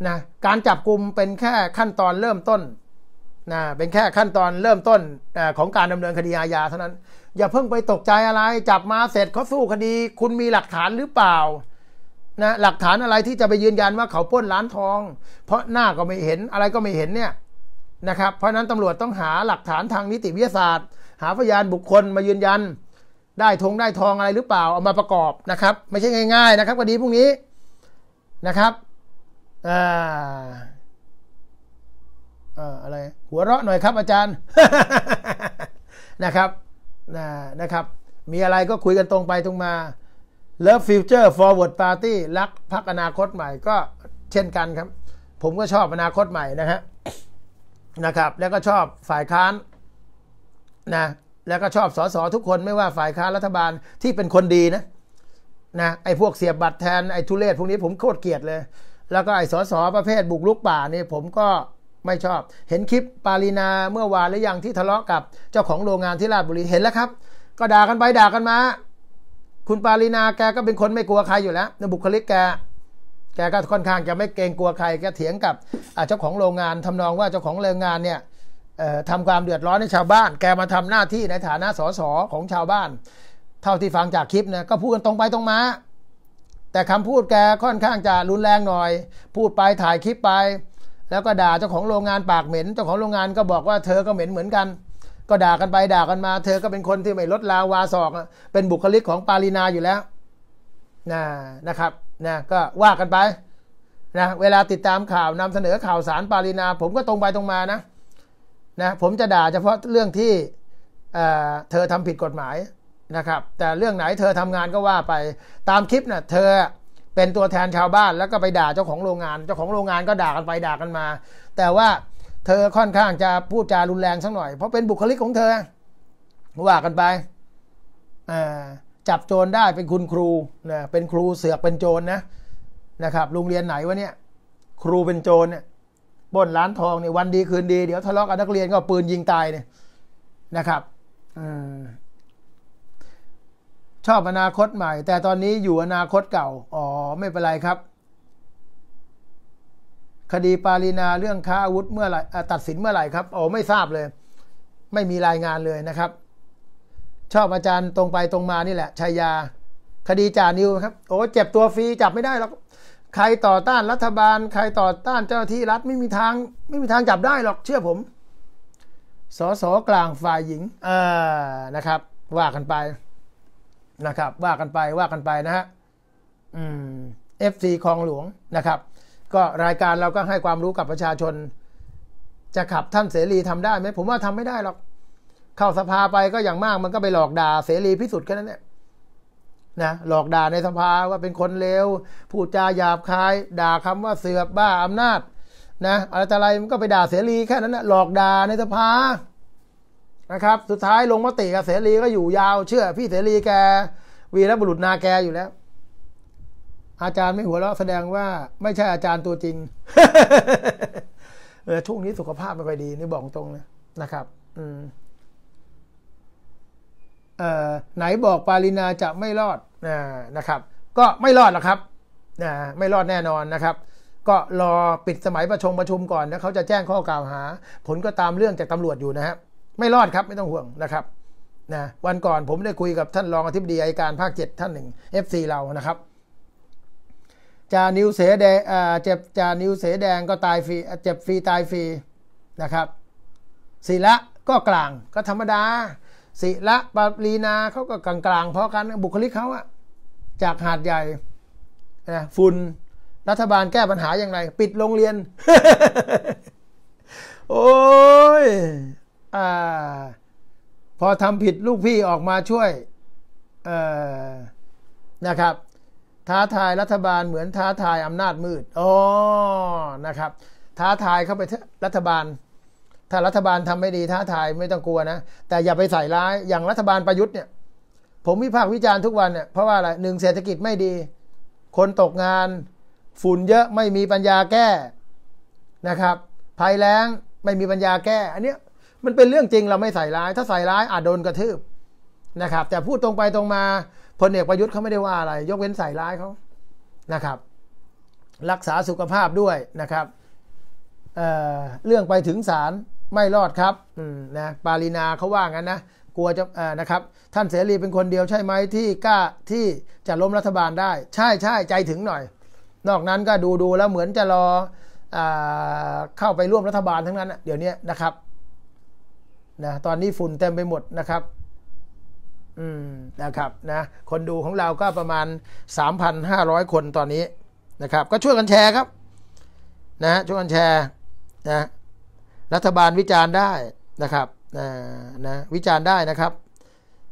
นะการจับกลุ่มเป็นแค่ขั้นตอนเริ่มต้นนะเป็นแค่ขั้นตอนเริ่มต้นของการดำเนินคดีอาญาเท่านั้น อย่าเพิ่งไปตกใจอะไร จับมาเสร็จเขาสู้คดีคุณมีหลักฐานหรือเปล่านะหลักฐานอะไรที่จะไปยืนยันว่าเขาป้นร้านทอง เพราะหน้าก็ไม่เห็นอะไรก็ไม่เห็นเนี่ยนะครับ เพราะนั้นตำรวจต้องหาหลักฐานทางนิติวิทยาศาสตร์ หาพยานบุคคลมายืนยัน ได้ทงได้ทองอะไรหรือเปล่าเอามาประกอบนะครับ ไม่ใช่ง่าย ๆนะครับคดีพวกนี้นะครับอ่าอ่าอะไร หัวเราะหน่อยครับอาจารย์ นะครับนะนะครับ มีอะไรก็คุยกันตรงไปตรงมา Love Future Forward Party รักพักอนาคตใหม่ก็เช่นกันครับ ผมก็ชอบอนาคตใหม่นะฮะ นะครับ แล้วก็ชอบฝ่ายค้าน นะ แล้วก็ชอบสสทุกคนไม่ว่าฝ่ายค้านรัฐบาลที่เป็นคนดีนะ นะไอ้พวกเสียบบัตรแทนไอ้ทุเรศพวกนี้ผมโคตรเกลียดเลยแล้วก็ไอ้สสประเภทบุกลุกป่านี่ผมก็ไม่ชอบเห็นคลิปปาลีนาเมื่อวานหรือยังที่ทะเลาะกับเจ้าของโรงงานที่ราชบุรีเห็นแล้วครับ ก็ด่ากันไปด่ากันมา คุณปาลีนาแกก็เป็นคนไม่กลัวใครอยู่แล้ว ในบุคลิกแก แกก็ค่อนข้างจะไม่เกรงกลัวใครแกเถียงกับเจ้าของโรงงาน ทำนองว่าเจ้าของโรงงานเนี่ยทำความเดือดร้อนให้ชาวบ้าน แกมาทำหน้าที่ในฐานะสสของชาวบ้าน เท่าที่ฟังจากคลิปนะก็พูดกันตรงไปตรงมาแต่คำพูดแกค่อนข้างจะรุนแรงหน่อย พูดไปถ่ายคลิปไป แล้วก็ด่าเจ้าของโรงงานปากเหม็นเจ้าของโรงงานก็บอกว่าเธอก็เหม็นเหมือนกัน ก็ด่ากันไปด่ากันมา เธอก็เป็นคนที่ไม่ลดลาวาศอกเป็นบุคลิกของปาลีนาอยู่แล้ว นะนะครับนะก็ว่ากันไปนะเวลาติดตามข่าวนำเสนอข่าวสารปาลีนา ผมก็ตรงไปตรงมานะนะผมจะด่าเฉพาะเรื่องที่เธอทำผิดกฎหมายนะครับแต่เรื่องไหนเธอทำงานก็ว่าไปตามคลิปนะ่ะเธอเป็นตัวแทนชาวบ้านแล้วก็ไปด่าเจ้าของโรงงาน เจ้าของโรงงานก็ด่ากันไปด่ากันมา แต่ว่าเธอค่อนข้างจะพูดจารุนแรงสักหน่อย เพราะเป็นบุคลิกของเธอว่ากันไปจับโจรได้เป็นคุณครูนะเป็นครูเสือกเป็นโจรนนะนะครับโรงเรียนไหนวะเนี่ย ครูเป็นโจรเนี่ยบ่นร้านทองเนี่ยวันดีคืนดีเดี๋ยวทะเลาะกับนักเรียนก็ปืนยิงตายเนี่ยนะครับอืมชอบอนาคตใหม่ แต่ตอนนี้อยู่อนาคตเก่า อ๋อ ไม่เป็นไรครับ คดีปาลีนาเรื่องค้าอาวุธเมื่อไหร่ตัดสินเมื่อไหร่ครับโอ้ไม่ทราบเลย ไม่มีรายงานเลยนะครับ ชอบอาจารย์ตรงไปตรงมานี่แหละชายา คดีจ่านิวครับ โอ้เจ็บตัวฟรีจับไม่ได้หรอกใครต่อต้านรัฐบาล ใครต่อต้านเจ้าหน้าที่รัฐไม่มีทางไม่มีทางจับได้หรอกเชื่อผมสสกลางฝ่ายหญิงอ่านะครับ ว่ากันไปนะครับว่ากันไปว่ากันไปนะฮะเอฟซีคลองหลวงนะครับ ก็รายการเราก็ให้ความรู้กับประชาชน จะขับท่านเสรีทำได้ไหมผมว่าทำไม่ได้หรอก เข้าสภาไปก็อย่างมากมันก็ไปหลอกด่าเสรีพิสุทธิ์แค่นั้นเนี่ยนะ หลอกด่าในสภาว่าเป็นคนเลวพูดจาหยาบคายด่าคำว่าเสือบบ้าอำนาจ นะอะไรต่อะไรมันก็ไปด่าเสรีแค่นั้นนะหลอกด่าในสภานะครับ สุดท้ายลงมติกับเสรีก็อยู่ยาวเชื่อพี่เสรีแก วีและบุรุษนาแกอยู่แล้ว อาจารย์ไม่หัวเราะแสดงว่า ไม่ใช่อาจารย์ตัวจริง เออช่วงนี้สุขภาพไม่ค่อยดีนี่บอกตรงนะนะครับ อืม เอ่อไหนบอกปาลินาจะไม่รอดนะนะครับ ก็ไม่รอดหรอกครับนะไม่รอดแน่นอนนะครับ ก็รอปิดสมัยประชมประชุมก่อนนะเขาจะแจ้งข้อกล่าวหา ผลก็ตามเรื่องจากตำรวจอยู่นะครับไม่รอดครับไม่ต้องห่วงนะครับนะวันก่อนผมได้คุยกับท่านรองอธิบดีอายการภาคเจ็ดท่านหนึ่ง FC เรานะครับ จานิวเสแดงเจ็บจานิวเสแดงก็ตายฟรีเจ็บฟรีตายฟรีนะครับศิละก็กลางก็ธรรมดาศิละปาลีนาเขาก็กลางกลางเพราะกัน บุคลิกเขาอะจากหาดใหญ่นะฝุ่นรัฐบาลแก้ปัญหาอย่างไร ปิดโรงเรียน โอ้ยอพอทำผิดลูกพี่ออกมาช่วยนะครับ ท้าทายรัฐบาลเหมือนท้าทายอำนาจมืดอ๋อนะครับ ท้าทายเข้าไปรัฐบาล ถ้ารัฐบาลทำไม่ดี ท้าทายไม่ต้องกลัวนะ แต่อย่าไปใส่ร้ายอย่างรัฐบาลประยุทธ์เนี่ย ผมวิพากษ์วิจารณ์ทุกวันเนี่ยเพราะว่าอะไรหนึ่งเศรษฐกิจไม่ดี คนตกงานฝุ่นเยอะไม่มีปัญญาแก้นะครับภัยแล้งไม่มีปัญญาแก้ อันเนี้ยมันเป็นเรื่องจริงเราไม่ใส่ร้ายถ้าใส่ร้ายอาจโดนกระทืบนะครับ แต่พูดตรงไปตรงมาพลเอกประยุทธ์เขาไม่ได้ว่าอะไร ยกเว้นใส่ร้ายเขานะครับ รักษาสุขภาพด้วยนะครับเเรื่องไปถึงศาลไม่รอดครับนะปาลีนาเขาว่างั้นนะกลัวจะนะครับ ท่านเสรีเป็นคนเดียวใช่ไหมที่กล้าที่จะล้มรัฐบาลได้ ใช่ใช่ ใจถึงหน่อย นอกนั้นก็ดูดูแล้วเหมือนจะรออเข้าไปร่วมรัฐบาลทั้งนั้นเดี๋ยวนี้นะครับนะตอนนี้ฝุ่นเต็มไปหมดนะครับ อืมนะครับ นะ คนดูของเราก็ประมาณ 3,500 คนตอนนี้ นะครับ ก็ช่วยกันแชร์ครับ นะช่วยกันแชร์นะ รัฐบาลวิจารณ์ได้นะครับนะนะ วิจารณ์ได้นะครับ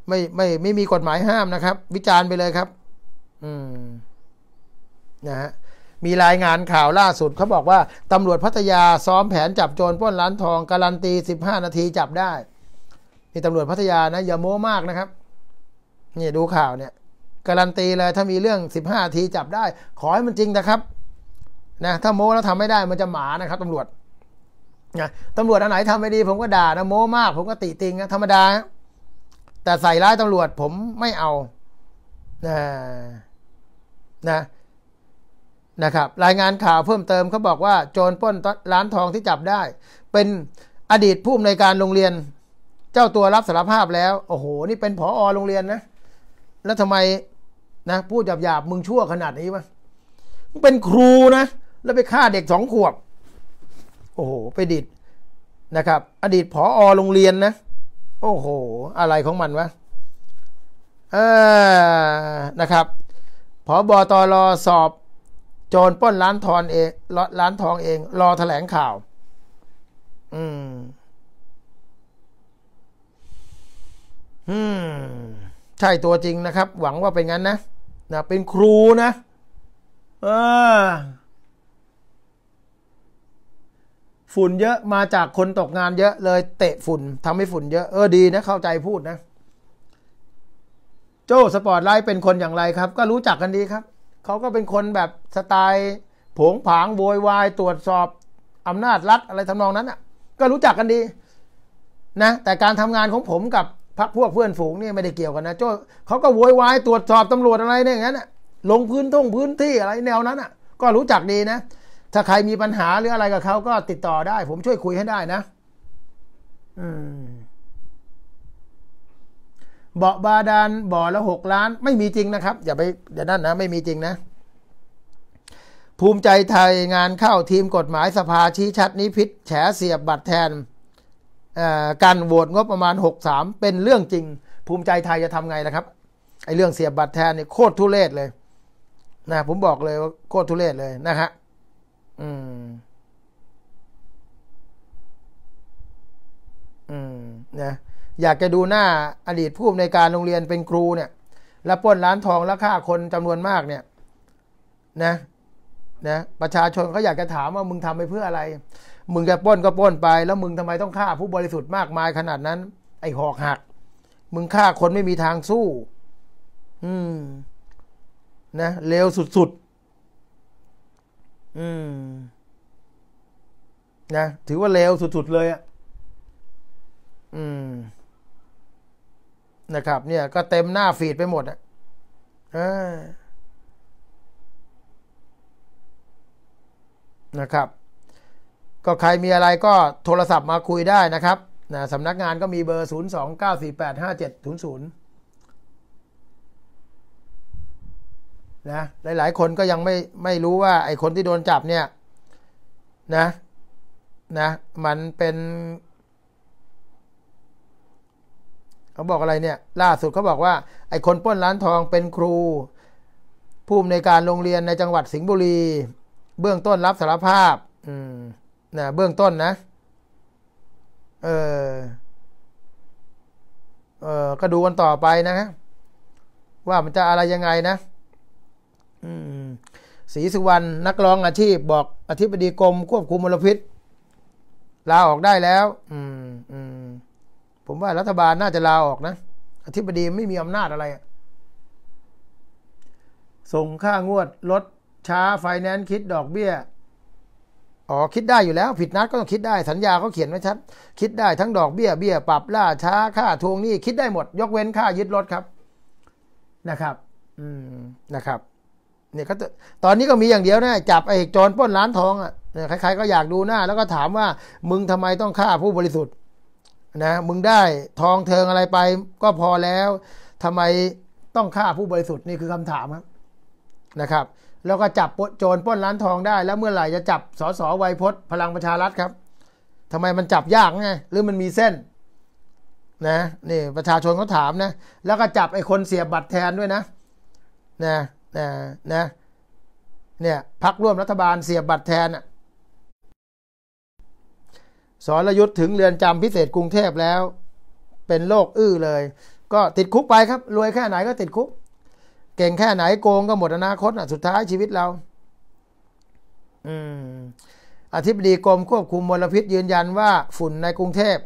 ไม่ไม่ไม่มีกฎหมายห้ามนะครับ วิจารณ์ไปเลยครับ อืมนะฮะมีรายงานข่าวล่าสุดเขาบอกว่าตำรวจพัทยาซ้อมแผนจับโจรปล้นร้านทอง การันตี 15 นาทีจับได้นี่ตำรวจพัทยานะ อย่าโม้มากนะครับนี่ดูข่าวเนี่ยการันตีเลย ถ้ามีเรื่อง 15นาทีจับได้ ขอให้มันจริงนะครับ นะถ้าโม้แล้วทำไม่ได้มันจะหมานะครับตำรวจนะตำรวจอันไหนทำไม่ดี ผมก็ด่านะ โม้มาก ผมก็ติติงนะธรรมดา แต่ใส่ร้ายตำรวจผมไม่เอา นะนะนะครับรายงานข่าวเพิ่มเติมเขาบอกว่าโจรป้นร้านทองที่จับได้ เป็นอดีตผู้อำนวยการโรงเรียน เจ้าตัวรับสารภาพแล้วโอ้โห นี่เป็นผอโรงเรียนนะแล้วทำไมนะพูดหยาบหยาบมึงชั่วขนาดนี้วะมึงเป็นครูนะแล้วไปฆ่าเด็กสองขวบ โอ้โหไปดิดนะครับ อดีตผอโรงเรียนนะโอ้โห อะไรของมันวะเออนะครับผอบอตรสอบโจรป้นร้านทองเองร้านทองเอง รอแถลงข่าว อืม อืม ใช่ตัวจริงนะครับ หวังว่าเป็นงั้นนะนะเป็นครูนะ เออฝุ่นเยอะมาจากคนตกงานเยอะเลย เตะฝุ่นทำให้ฝุ่นเยอะ เออดีนะเข้าใจพูดนะ โจ้สปอร์ตไลท์เป็นคนอย่างไรครับ ก็รู้จักกันดีครับเขาก็เป็นคนแบบสไตล์ผงผางโวยวาย ตรวจสอบ อำนาจ รัฐอะไรทำนองนั้นอ่ะ ก็รู้จักกันดี นะแต่การทำงานของผมกับพรรคพวกเพื่อนฝูงนี่ไม่ได้เกี่ยวกันนะโจ้เขาก็โวยวายตรวจสอบตำรวจอะไรเนี่ยอย่างนั้นลงพื้นท่งพื้นที่อะไร แนวนั้นอ่ะ ก็รู้จักดีนะถ้าใครมีปัญหาหรืออะไรกับเขาก็ติดต่อได้ ผมช่วยคุยให้ได้นะอืมเบาบาดานบ่อละหกล้าน ไม่มีจริงนะครับอย่าไปอย่านั่นนะไม่มีจริงนะ ภูมิใจไทยงานเข้าทีมกฎหมายสภาชี้ชัดนิพิษแฉเสียบบัตรแทนการโหวตงบประมาณ63เป็นเรื่องจริง ภูมิใจไทยจะทำไงนะครับ ไอเรื่องเสียบบัตรแทนเนี่ยโคตรทุเรศเลยนะผมบอกเลยว่าโคตรทุเรศเลยนะฮะอืม อืมนะอยากจะดูหน้าอดีตผู้อำนวยการโรงเรียนเป็นครูเนี่ย แล้วป้นร้านทองแล้วฆ่าคนจำนวนมากเนี่ย นะนะประชาชนเขาอยากจะถามว่ามึงทำไปเพื่ออะไรมึงจะป้นก็ป้นไปแล้วมึงทำไมต้องฆ่าผู้บริสุทธิ์มากมายขนาดนั้น ไอ้หอกหัก มึงฆ่าคนไม่มีทางสู้ อืม นะเลวสุดๆอืมนะถือว่าเลวสุดๆเลยอะ่ะ อืมนะครับเนี่ยก็เต็มหน้าฟีดไปหมดอ่ะนะครับ ก็ใครมีอะไรก็โทรศัพท์มาคุยได้นะครับนะสำนักงานก็มีเบอร์ 0 2 9 4 8 5 7 0 0นะหลายหลายคนก็ยังไม่ไม่รู้ว่าไอ้คนที่โดนจับเนี่ยนะ นะ มันเป็นเขาบอกอะไรเนี่ย ล่าสุดเขาบอกว่าไอ้คนป้นร้านทองเป็นครู ผู้อำนวยการโรงเรียนในจังหวัดสิงห์บุรี เบื้องต้นรับสารภาพ อืมนะเบื้องต้นนะเออเออก็ดูกันต่อไปนะฮะว่ามันจะอะไรยังไงนะอืมศรีสุวรรณนักร้องอาชีพบอกอธิบดีกรมควบคุมมลพิษลาออกได้แล้ว อืมอืมผมว่า รัฐบาลน่าจะลาออกนะอธิบดีไม่มีอำนาจอะไร ส่งค่างวดลดช้าไฟแนนซ์คิดดอกเบี้ย อ๋อคิดได้อยู่แล้วผิดนัดก็ต้องคิดได้สัญญาเขาเขียนไว้ชัด คิดได้ทั้งดอกเบี้ย เบี้ยปรับล่าช้าค่าทวงหนี้คิดได้หมดยกเว้นค่ายึดรถครับนะครับ อืมนะครับ เนี่ยเขาตอนนี้ก็มีอย่างเดียวนะจับไอ้จนป้นร้านทองอ่ะใครๆก็อยากดูหน้า แล้วก็ถามว่ามึงทำไมต้องฆ่าผู้บริสุทธิ์นะมึงได้ทองเทิงอะไรไปก็พอแล้ว ทำไมต้องฆ่าผู้บริสุทธิ์นี่คือคำถามนะครับ แล้วก็จับโจรป้นร้านทองได้ แล้วเมื่อไหร่จะจับสสวัยพศพลังประชารัฐครับ ทำไมมันจับยากไงหรือมันมีเส้นนะนี่ประชาชนเขาถามนะ แล้วก็จับไอ้คนเสียบัตรแทนด้วยนะนะนะนะเนี่ยพักร่วมรัฐบาลเสียบัตรแทนอ่ะสอนยุทธ์ถึงเรือนจำพิเศษกรุงเทพแล้ว เป็นโรคอื้อเลย ก็ติดคุกไปครับ รวยแค่ไหนก็ติดคุก เก่งแค่ไหนโกงก็หมดอนาคต อ่ะสุดท้ายชีวิตเรา อืมอธิบดีกรมควบคุมมลพิษยืนยันว่าฝุ่นในกรุงเทพ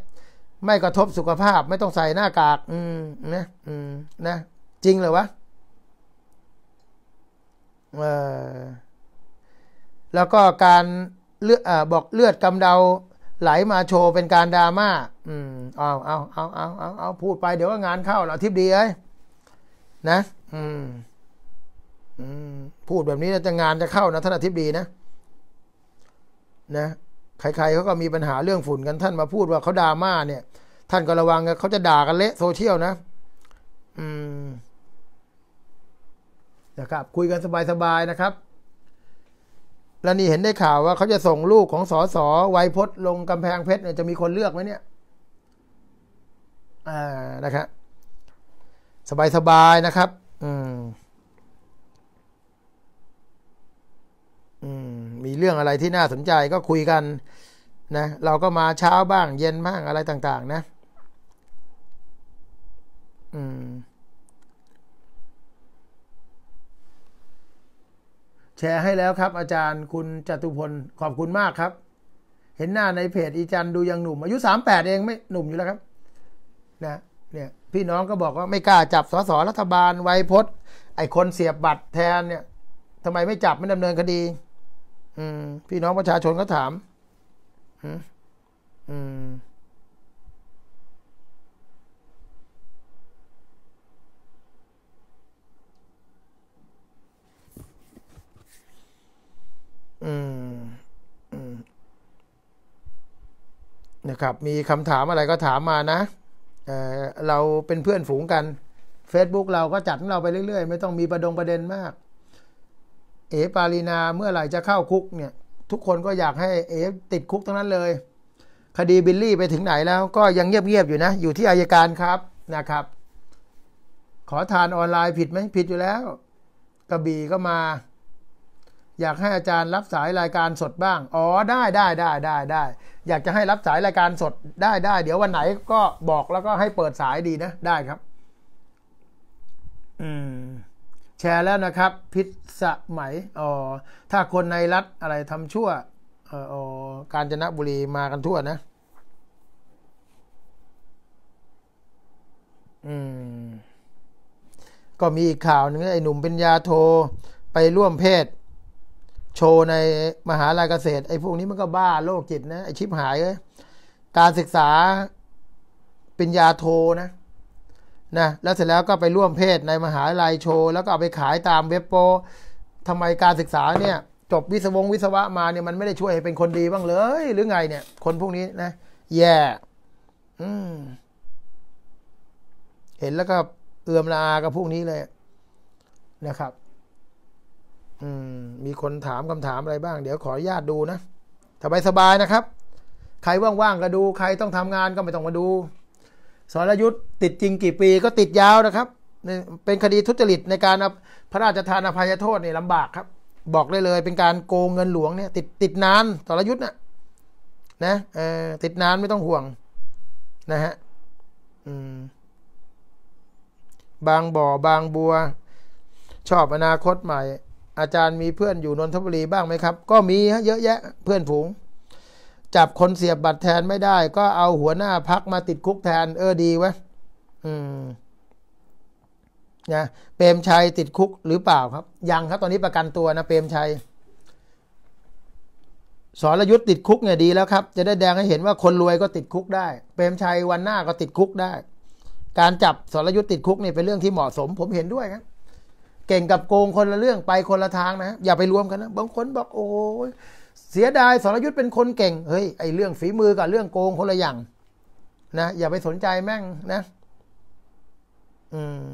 ไม่กระทบสุขภาพไม่ต้องใส่หน้ากากอืมนะอืมนะจริงเลยวะเออแล้วก็การเลือดบอกเลือดกำเดาไหลมาโชว์เป็นการดราม่า อืมเอาเอาเอา เอา เอา เอาพูดไปเดี๋ยวก็งานเข้าเราทิพดีเอ้ยนะ อืม อืม พูดแบบนี้จะงานจะเข้านะท่านอาทิพดีนะนะใครๆเขาก็มีปัญหาเรื่องฝุ่นกันท่านมาพูดว่าเขาดราม่าเนี่ย ท่านก็ระวังนะเขาจะด่ากันเละโซเชียลนะ อืมนะครับคุยกันสบายๆนะครับแล้วนี่เห็นได้ข่าวว่าเขาจะส่งลูกของสอสอวัยพศลงกำแพงเพชรเนี่ยจะมีคนเลือกไหมเนี่ย อ่า นะครับสบายสบายนะครับ อืม อืม มีเรื่องอะไรที่น่าสนใจก็คุยกันนะ เราก็มาเช้าบ้างเย็นบ้างอะไรต่างๆนะ อืมแชร์ให้แล้วครับ อาจารย์คุณจตุพลขอบคุณมากครับ เห็นหน้าในเพจอีจันดูยังหนุ่ม อายุ38 เองไม่หนุ่มอยู่แล้วครับนะเนี่ย พี่น้องก็บอกว่าไม่กล้าจับสสรัฐบาลไวพศไอคนเสียบบัตรแทนเนี่ยทำไมไม่จับไม่ดำเนินคดี อืม พี่น้องประชาชนก็ถามอืมอืมอืม นะครับ มีคำถามอะไรก็ถามมานะเเราเป็นเพื่อนฝูงกัน Facebook เราก็จัดของเราไปเรื่อยๆ ไม่ต้องมีประดงประเด็นมาก เอปารีนาเมื่อไหร่จะเข้าคุกเนี่ย ทุกคนก็อยากให้เอติดคุกทั้งนั้นเลย คดีบิลลี่ไปถึงไหนแล้วก็ยังเงียบๆอยู่นะ อยู่ที่อายการครับนะครับ ขอทานออนไลน์ผิดไหมผิดอยู่แล้ว กระบี่ก็มาอยากให้อาจารย์รับสายรายการสดบ้าง อ๋อ ได้ได้ได้ได้ได้ อยากจะให้รับสายรายการสดได้ได้ เดี๋ยววันไหน ก็บอกแล้วก็ให้เปิดสายดีนะ ได้ครับ อืม แชร์แล้วนะครับ พิษสไหมอ๋อถ้าคนในรัฐอะไรทำชั่วอ๋อ การจนบุรีมากันทั่วนะ อืม ก็มีอีกข่าวนึงไอ้หนุ่มเป็นยาโทไปร่วมเพศโชว์ในมหาลัยเกษตรไอ้พวกนี้มันก็บ้าโรคจิตนะไอ้ชิบหายเลยการศึกษาปัิญญาโทนะนะ แล้วเสร็จแล้วก็ไปร่วมเพศในมหาลัยโชว์แล้วก็เอาไปขายตามเว็บโปทำไมการศึกษาเนี่ย จบวิศวงวิศวะมาเนี่ยมันไม่ได้ช่วยให้เป็นคนดีบ้างเลย หรือไง เนี่ย คนพวกนี้นะแย่ yeah. อืมเห็นแล้วก็เอือมลากับพวกนี้เลยนะครับมีคนถามคำถามอะไรบ้าง เดี๋ยวขออนุญาตดูนะสบายสบายนะครับใคร ว่างๆก็ดูใครต้องทำงานก็ไม่ต้องมาดูสรยุทธ์ติดจริงกี่ปีก็ติดยาวนะครับเป็นคดีทุจริตในการ พระราชทานอภัยโทษเนี่ยลำบากครับ บอกได้เลย เป็นการโกงเงินหลวงเนี่ย ติดติดนานสรยุทธ์นะนะติดนานไม่ต้องห่วง นะฮะบางบ่อบางบัว ชอบอนาคตใหม่อาจารย์มีเพื่อนอยู่นนทบุรีบ้างไหมครับ ก็มีฮะเยอะแยะเพื่อนฝูง จับคนเสียบบัตรแทนไม่ได้ ก็เอาหัวหน้าพักมาติดคุกแทน เออดีวะอืมนะเปรมชัยติดคุกหรือเปล่าครับยังครับ ตอนนี้ประกันตัวนะเปรมชัยสรยุทธ์ติดคุก เนี่ยดีแล้วครับ จะได้แดงให้เห็นว่าคนรวยก็ติดคุกได้เปรมชัยวันหน้าก็ติดคุกได้ การจับสรยุทธ์ติดคุกนี่เป็นเรื่องที่เหมาะสม ผมเห็นด้วยครับเก่งกับโกงคนละเรื่องไปคนละทางนะ อย่าไปรวมกันนะบางคนบอก โอ้เสียดายสรยุทธเป็นคนเก่ง เฮ้ย ไอเรื่องฝีมือกับเรื่องโกงคนละอย่างนะอย่าไปสนใจแม่งนะ อืม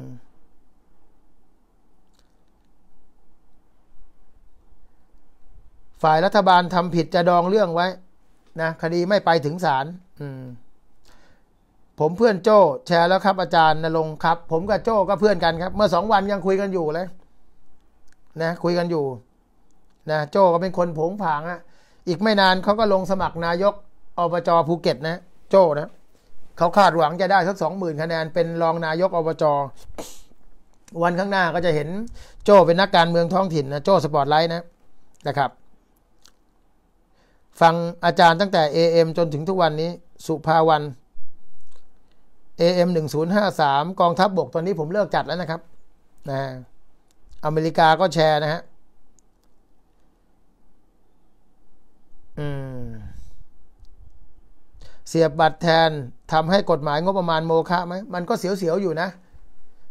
ฝ่ายรัฐบาลทำผิดจะดองเรื่องไว้ นะ คดีไม่ไปถึงศาลอืมผมเพื่อนโจ้ แชร์แล้วครับอาจารย์นรงครับ ผมกับโจ้ก็เพื่อนกันครับ เมื่อสองวันยังคุยกันอยู่เลย นะ คุยกันอยู่ นะ โจ้ก็เป็นคนผงผางอะอีกไม่นานเขาก็ลงสมัครนายกอบจภูเก็ตนะ โจ้นะเขาคาดหวังจะได้สักสองหมื่นคะแนนเป็นรองนายกอบจวันข้างหน้าก็จะเห็น โจ้เป็นนักการเมืองท้องถิ่นนะโจ้สปอร์ตไลท์นะนะครับฟังอาจารย์ตั้งแต่ AM จนถึงทุกวันนี้ สุภาวรรณ AM 1053กองทัพบบกตอนนี้ผมเลิกจัดแล้วนะครับนะอเมริกาก็แชร์นะฮะอืม เสียบบัตรแทนทำให้กฎหมายงบประมาณโมฆะไหมมันก็เสียวๆอยู่นะ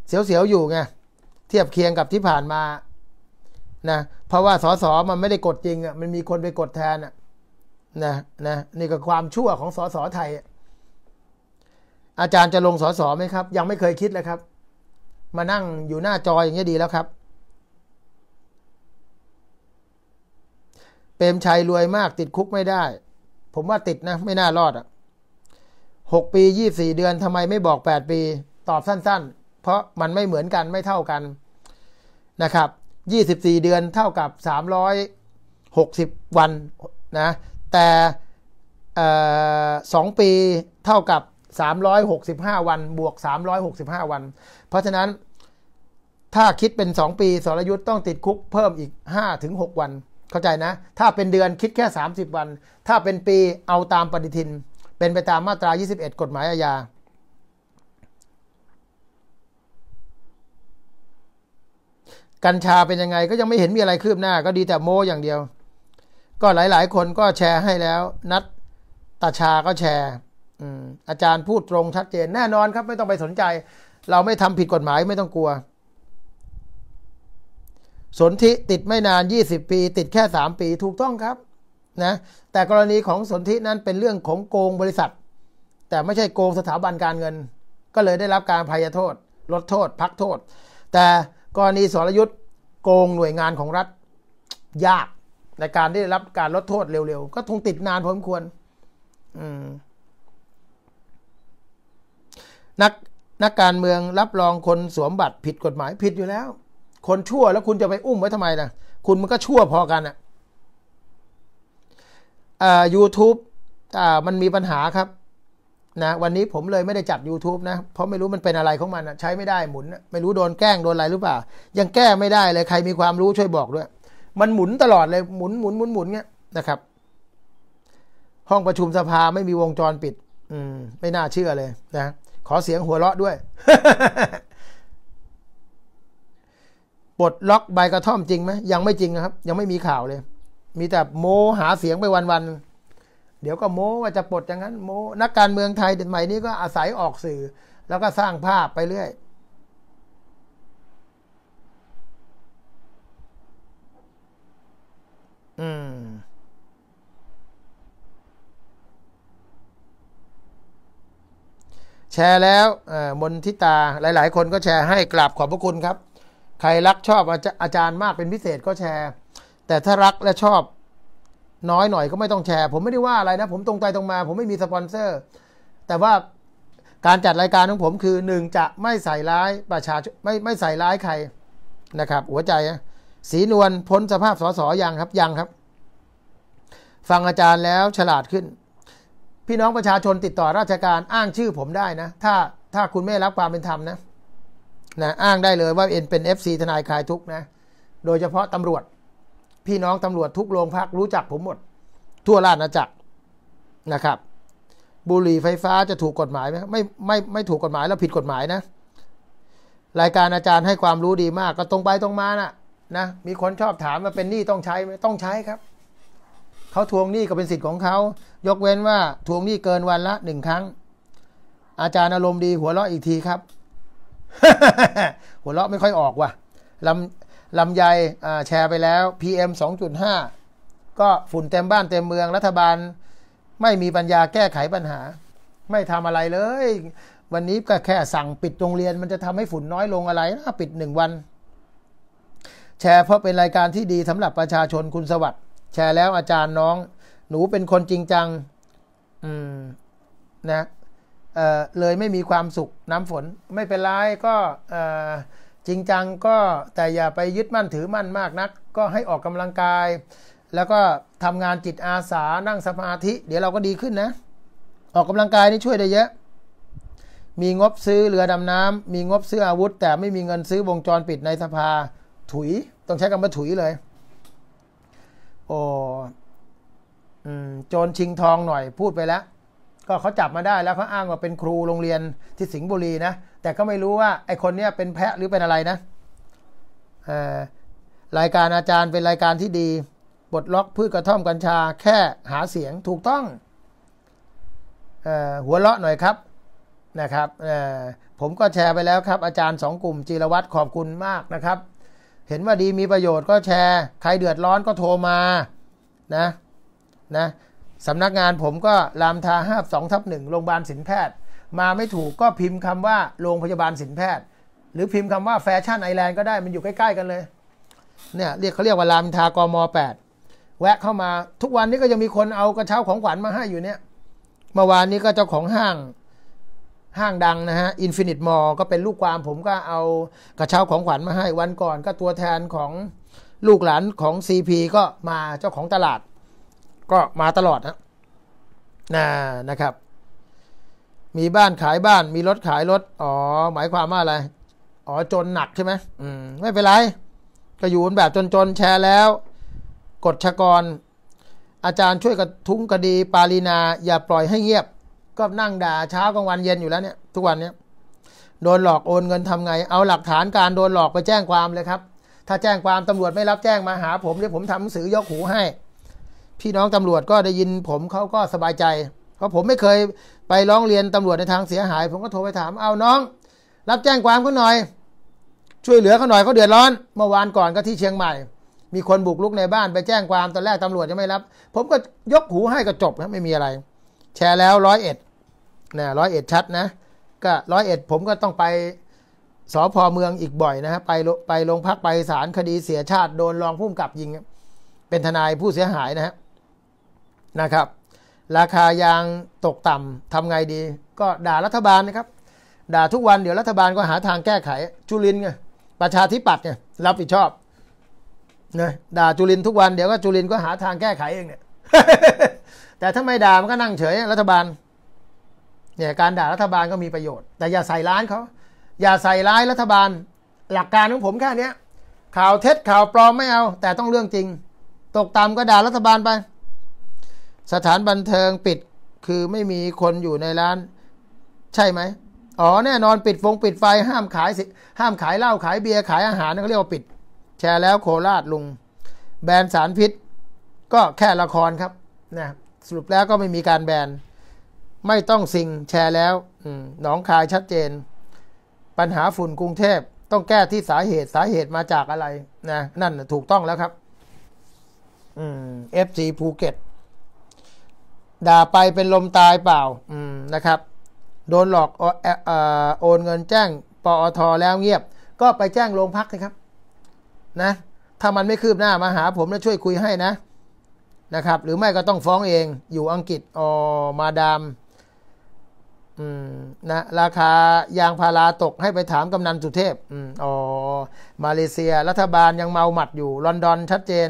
เสียวๆอยู่ไงเทียบเคียงกับที่ผ่านมา นะเพราะว่าสสมันไม่ได้กดจริง อ่ะมันมีคนไปกดแทนอ่ะนะนะนี่ก็ความชั่วของสสไทยอ่ะอาจารย์จะลงสอสอไหมครับ ยังไม่เคยคิดเลยครับ มานั่งอยู่หน้าจออย่างนี้ดีแล้วครับ เปรมชัยรวยมากติดคุกไม่ได้ ผมว่าติดนะไม่น่ารอดอะ่ะหกปียี่สี่เดือนทำไมไม่บอกแปดปีตอบสั้น ๆ เพราะมันไม่เหมือนกันไม่เท่ากันนะครับยี่สิบสี่เดือนเท่ากับสามร้อยหกสิบวันนะ แต่สองปีเท่ากับ365 วัน บวก 365 วัน เพราะฉะนั้นถ้าคิดเป็น 2 ปีสรยุทธ์ต้องติดคุกเพิ่มอีก5-6วัน เข้าใจนะ ถ้าเป็นเดือนคิดแค่ 30 วัน ถ้าเป็นปีเอาตามปฏิทิน เป็นไปตามมาตรา 21 กฎหมายอาญากัญชาเป็นยังไงก็ยังไม่เห็นมีอะไรคืบหน้า ก็ดีแต่โมอย่างเดียว ก็หลายๆ คนก็แชร์ให้แล้ว นัดตาชาก็แชร์อาจารย์พูดตรงชัดเจนแน่นอนครับไม่ต้องไปสนใจ เราไม่ทำผิดกฎหมายไม่ต้องกลัว สนธิติดไม่นาน 20 ปีติดแค่ 3 ปีถูกต้องครับ นะแต่กรณีของสนธินั้นเป็นเรื่องของโกงบริษัท แต่ไม่ใช่โกงสถาบันการเงิน ก็เลยได้รับการพยโทษลดโทษ พักโทษ แต่กรณีสรยุทธ์โกงหน่วยงานของรัฐ ยากในการได้รับการลดโทษเร็วๆก็คงติดนานพอสมควร อืมนักนักการเมืองรับรองคนสวมบัตรผิดกฎหมาย ผิดอยู่แล้ว คนชั่วแล้วคุณจะไปอุ้มไว้ทำไมนะคุณมันก็ชั่วพอกันอะอ่ายูทูบอ่า มันมีปัญหาครับนะวันนี้ผมเลยไม่ได้จัด YouTube นะ เพราะไม่รู้มันเป็นอะไรของมันนะใช้ไม่ได้หมุน ไม่รู้โดนแกล้งโดนอะไรหรือเปล่า ยังแก้ไม่ได้เลยใครมีความรู้ช่วยบอกด้วย มันหมุนตลอดเลยหมุนหมุนหมุนหมุนเงี้ยนะครับ ห้องประชุมสภาไม่มีวงจรปิด อืม ไม่น่าเชื่อเลย นะขอเสียงหัวเราะด้วย ปลดล็อกใบกระท่อมจริงไหม ยังไม่จริงนะครับ ยังไม่มีข่าวเลย มีแต่โมหาเสียงไปวันๆ เดี๋ยวก็โมว่าจะปลดอย่างนั้นโมนักการเมืองไทยเด็ดใหม่นี้ก็อาศัยออกสื่อ แล้วก็สร้างภาพไปเรื่อย อืมแชร์แล้วมนทิตาหลาย ๆ คนก็แชร์ให้กราบขอบพระคุณครับ ใครรักชอบอาจารย์มากเป็นพิเศษก็แชร์ แต่ถ้ารักและชอบน้อยหน่อยก็ไม่ต้องแชร์ ผมไม่ได้ว่าอะไรนะ ผมตรงไปตรงมาผมไม่มีสปอนเซอร์ แต่ว่าการจัดรายการของผม คือหนึ่งจะไม่ใส่ร้ายประชาชนไม่ไม่ใส่ร้ายใครนะครับ หัวใจสีนวลพ้นสภาพสอสอยังครับยังครับ ฟังอาจารย์แล้วฉลาดขึ้นพี่น้องประชาชนติดต่อราชการอ้างชื่อผมได้นะ ถ้าถ้าคุณไม่รับความเป็นธรรมนะนะอ้างได้เลยว่าเอ็นเป็น FC ทนายคลายทุกนะ โดยเฉพาะตำรวจ พี่น้องตำรวจทุกโรงพักรู้จักผมหมด ทั่วราชอาณาจักรนะครับ บุหรี่ไฟฟ้าจะถูกกฎหมายไหมไม่ไม่ไม่ถูกกฎหมายแล้วผิดกฎหมายนะรายการอาจารย์ให้ความรู้ดีมากก็ตรงไปตรงมานะ่ะ นะมีคนชอบถามว่าเป็นหนี้ต้องใช้ไหมต้องใช้ครับเขาทวงหนี้ก็เป็นสิทธิ์ของเขา ยกเว้นว่าทวงหนี้เกินวันละหนึ่งครั้ง อาจารย์อารมณ์ดีหัวเราะอีกทีครับ หัวเราะไม่ค่อยออกว่ะ ลำลำายแชร์ไปแล้ว PM 2.5 ก็ฝุ่นเต็มบ้านเต็มเมืองรัฐบาล ไม่มีปัญญาแก้ไขปัญหา ไม่ทำอะไรเลย วันนี้ก็แค่สั่งปิดโรงเรียนมันจะทำให้ฝุ่นน้อยลงอะไรนะปิดหนึ่งวัน แชร์เพราะเป็นรายการที่ดีสำหรับประชาชนคุณสวัสดิ์แชร์แล้วอาจารย์น้องหนูเป็นคนจริงจัง อืมนะเเลยไม่มีความสุขน้ำฝนไม่เป็นไรก็จริงจังก็แต่อย่าไปยึดมั่นถือมั่นมากนัก ก็ให้ออกกำลังกาย แล้วก็ทำงานจิตอาสานั่งสมาธิ เดี๋ยวเราก็ดีขึ้นนะ ออกกำลังกายนี่ช่วยได้เยอะมีงบซื้อเรือดำน้ำมีงบซื้ออาวุธ แต่ไม่มีเงินซื้อวงจรปิดในสภาถุย ต้องใช้คำว่าถุยเลยโอ้โจรชิงทองหน่อยพูดไปแล้ว ก็เขาจับมาได้แล้วเขาอ้างว่าเป็นครูโรงเรียนที่สิงห์บุรีนะ แต่ก็ไม่รู้ว่าไอคนเนี้ยเป็นแพะหรือเป็นอะไรนะรายการอาจารย์เป็นรายการที่ดี บทล็อกพืชกระท่อมกัญชาแค่หาเสียงถูกต้อง หัวเลาะหน่อยครับนะครับผมก็แชร์ไปแล้วครับอาจารย์สองกลุ่มจีรวัตรขอบคุณมากนะครับเห็นว่าดีมีประโยชน์ก็แชร์ ใครเดือดร้อนก็โทรมานะนะสำนักงานผมก็รามทาห้าสองทับหนึ่งโรงพยาบาลสินแพทย์ มาไม่ถูกก็พิมพ์คำว่าโรงพยาบาลสินแพทย์ หรือพิมพ์คำว่าแฟชั่นไอแลนด์ก็ได้มันอยู่ใกล้ ๆ กันเลยเนี่ยเรียกเขาเรียกว่ารามทากมแปดแวะเข้ามาทุกวันนี้ก็ยังมีคนเอากระเช้าของขวัญมาให้อยู่เนี่ยเมื่อวานนี้ก็เจ้าของห้างห้างดังนะฮะอินฟินิตมอลก็เป็นลูกความผมก็เอากระเช้าของขวัญมาให้วันก่อน ก็ตัวแทนของลูกหลานของ CP ก็มาเจ้าของตลาด ก็มาตลอดนะนะนะครับ มีบ้านขายบ้านมีรถขายรถอ๋อ หมายความว่าอะไร อ๋อจนหนักใช่ไหมอืมไม่เป็นไรก็อยู่แบบจนๆ แชร์แล้ว กดชะกร อาจารย์ช่วยกระทุ้งคดีปาลีนาอย่าปล่อยให้เงียบก็นั่งด่าเช้ากลางวันเย็นอยู่แล้วเนี่ย ทุกวันเนี้ยโดนหลอกโอนเงินทำไง เอาหลักฐานการโดนหลอกไปแจ้งความเลยครับ ถ้าแจ้งความตำรวจไม่รับแจ้งมาหา ผมเดี๋ยวผมทำหนังสือยกหูให้ พี่น้องตำรวจก็ได้ยินผมเขาก็สบายใจเพราะผมไม่เคยไปร้องเรียนตำรวจในทางเสียหาย ผมก็โทรไปถามเอาน้อง รับแจ้งความเขาหน่อย ช่วยเหลือเขาหน่อยเขาเดือดร้อนเมื่อวานก่อนก็ที่เชียงใหม่ มีคนบุกลุกในบ้านไปแจ้งความตอนแรกตำรวจยังไม่รับ ผมก็ยกหูให้ก็จบนะไม่มีอะไรแชร์แล้วร้อยเอ็ดนะร้อยเอ็ดชัดนะ ก็ร้อยเอ็ดผมก็ต้องไปสพเมืองอีกบ่อยนะฮะ ไปไปโรงพักไปศาลคดีเสียชาติโดนรองผู้กับยิง เป็นทนายผู้เสียหายนะฮะ นะครับ ราคายางตกต่ำทำไงดี ก็ด่ารัฐบาลนะครับ ด่าทุกวันเดี๋ยวรัฐบาลก็หาทางแก้ไข จุลินไงประชาธิปัตย์ไงรับผิดชอบนะด่าจุลินทุกวัน เดี๋ยวก็จุลินก็หาทางแก้ไขเองเนี่ยแต่ถ้าไม่ด่ามันก็นั่งเฉยรัฐบาลเนี่ยการด่ารัฐบาลก็มีประโยชน์ แต่อย่าใส่ร้านเขาอย่าใส่ร้ายรัฐบาล หลักการของผมแค่นี้ข่าวเท็จข่าวปลอมไม่เอา แต่ต้องเรื่องจริง ตกตามก็ด่ารัฐบาลไป สถานบันเทิงปิด คือไม่มีคนอยู่ในร้าน ใช่ไหมอ๋อ แน่นอนปิดฟงปิดไฟ ห้ามขายสิห้ามขายเหล้าขายเบียร์ขายอาหารนั่นเขาเรียกว่าปิด แชร์แล้วโคราชลุงแบนสารพิษก็แค่ละครครับนะครับสรุปแล้วก็ไม่มีการแบนไม่ต้องสิงแชร์แล้วหนองคายชัดเจน ปัญหาฝุ่นกรุงเทพ ต้องแก้ที่สาเหตุสาเหตุมาจากอะไร นะนั่นถูกต้องแล้วครับเอฟซีภูเก็ตด่าไปเป็นลมตายเปล่านะครับ โดนหลอกโอนเงินแจ้ง ปอทแล้วเงียบ ก็ไปแจ้งโรงพักนะครับนะถ้ามันไม่คืบหน้ามาหาผมแล้วช่วยคุยให้นะนะครับหรือไม่ก็ต้องฟ้องเองอยู่อังกฤษออมาดามนะราคายางพาราตกให้ไปถามกำนันสุเทพอ๋อมาเลเซียรัฐบาลยังเมาหมัดอยู่ ลอนดอนชัดเจน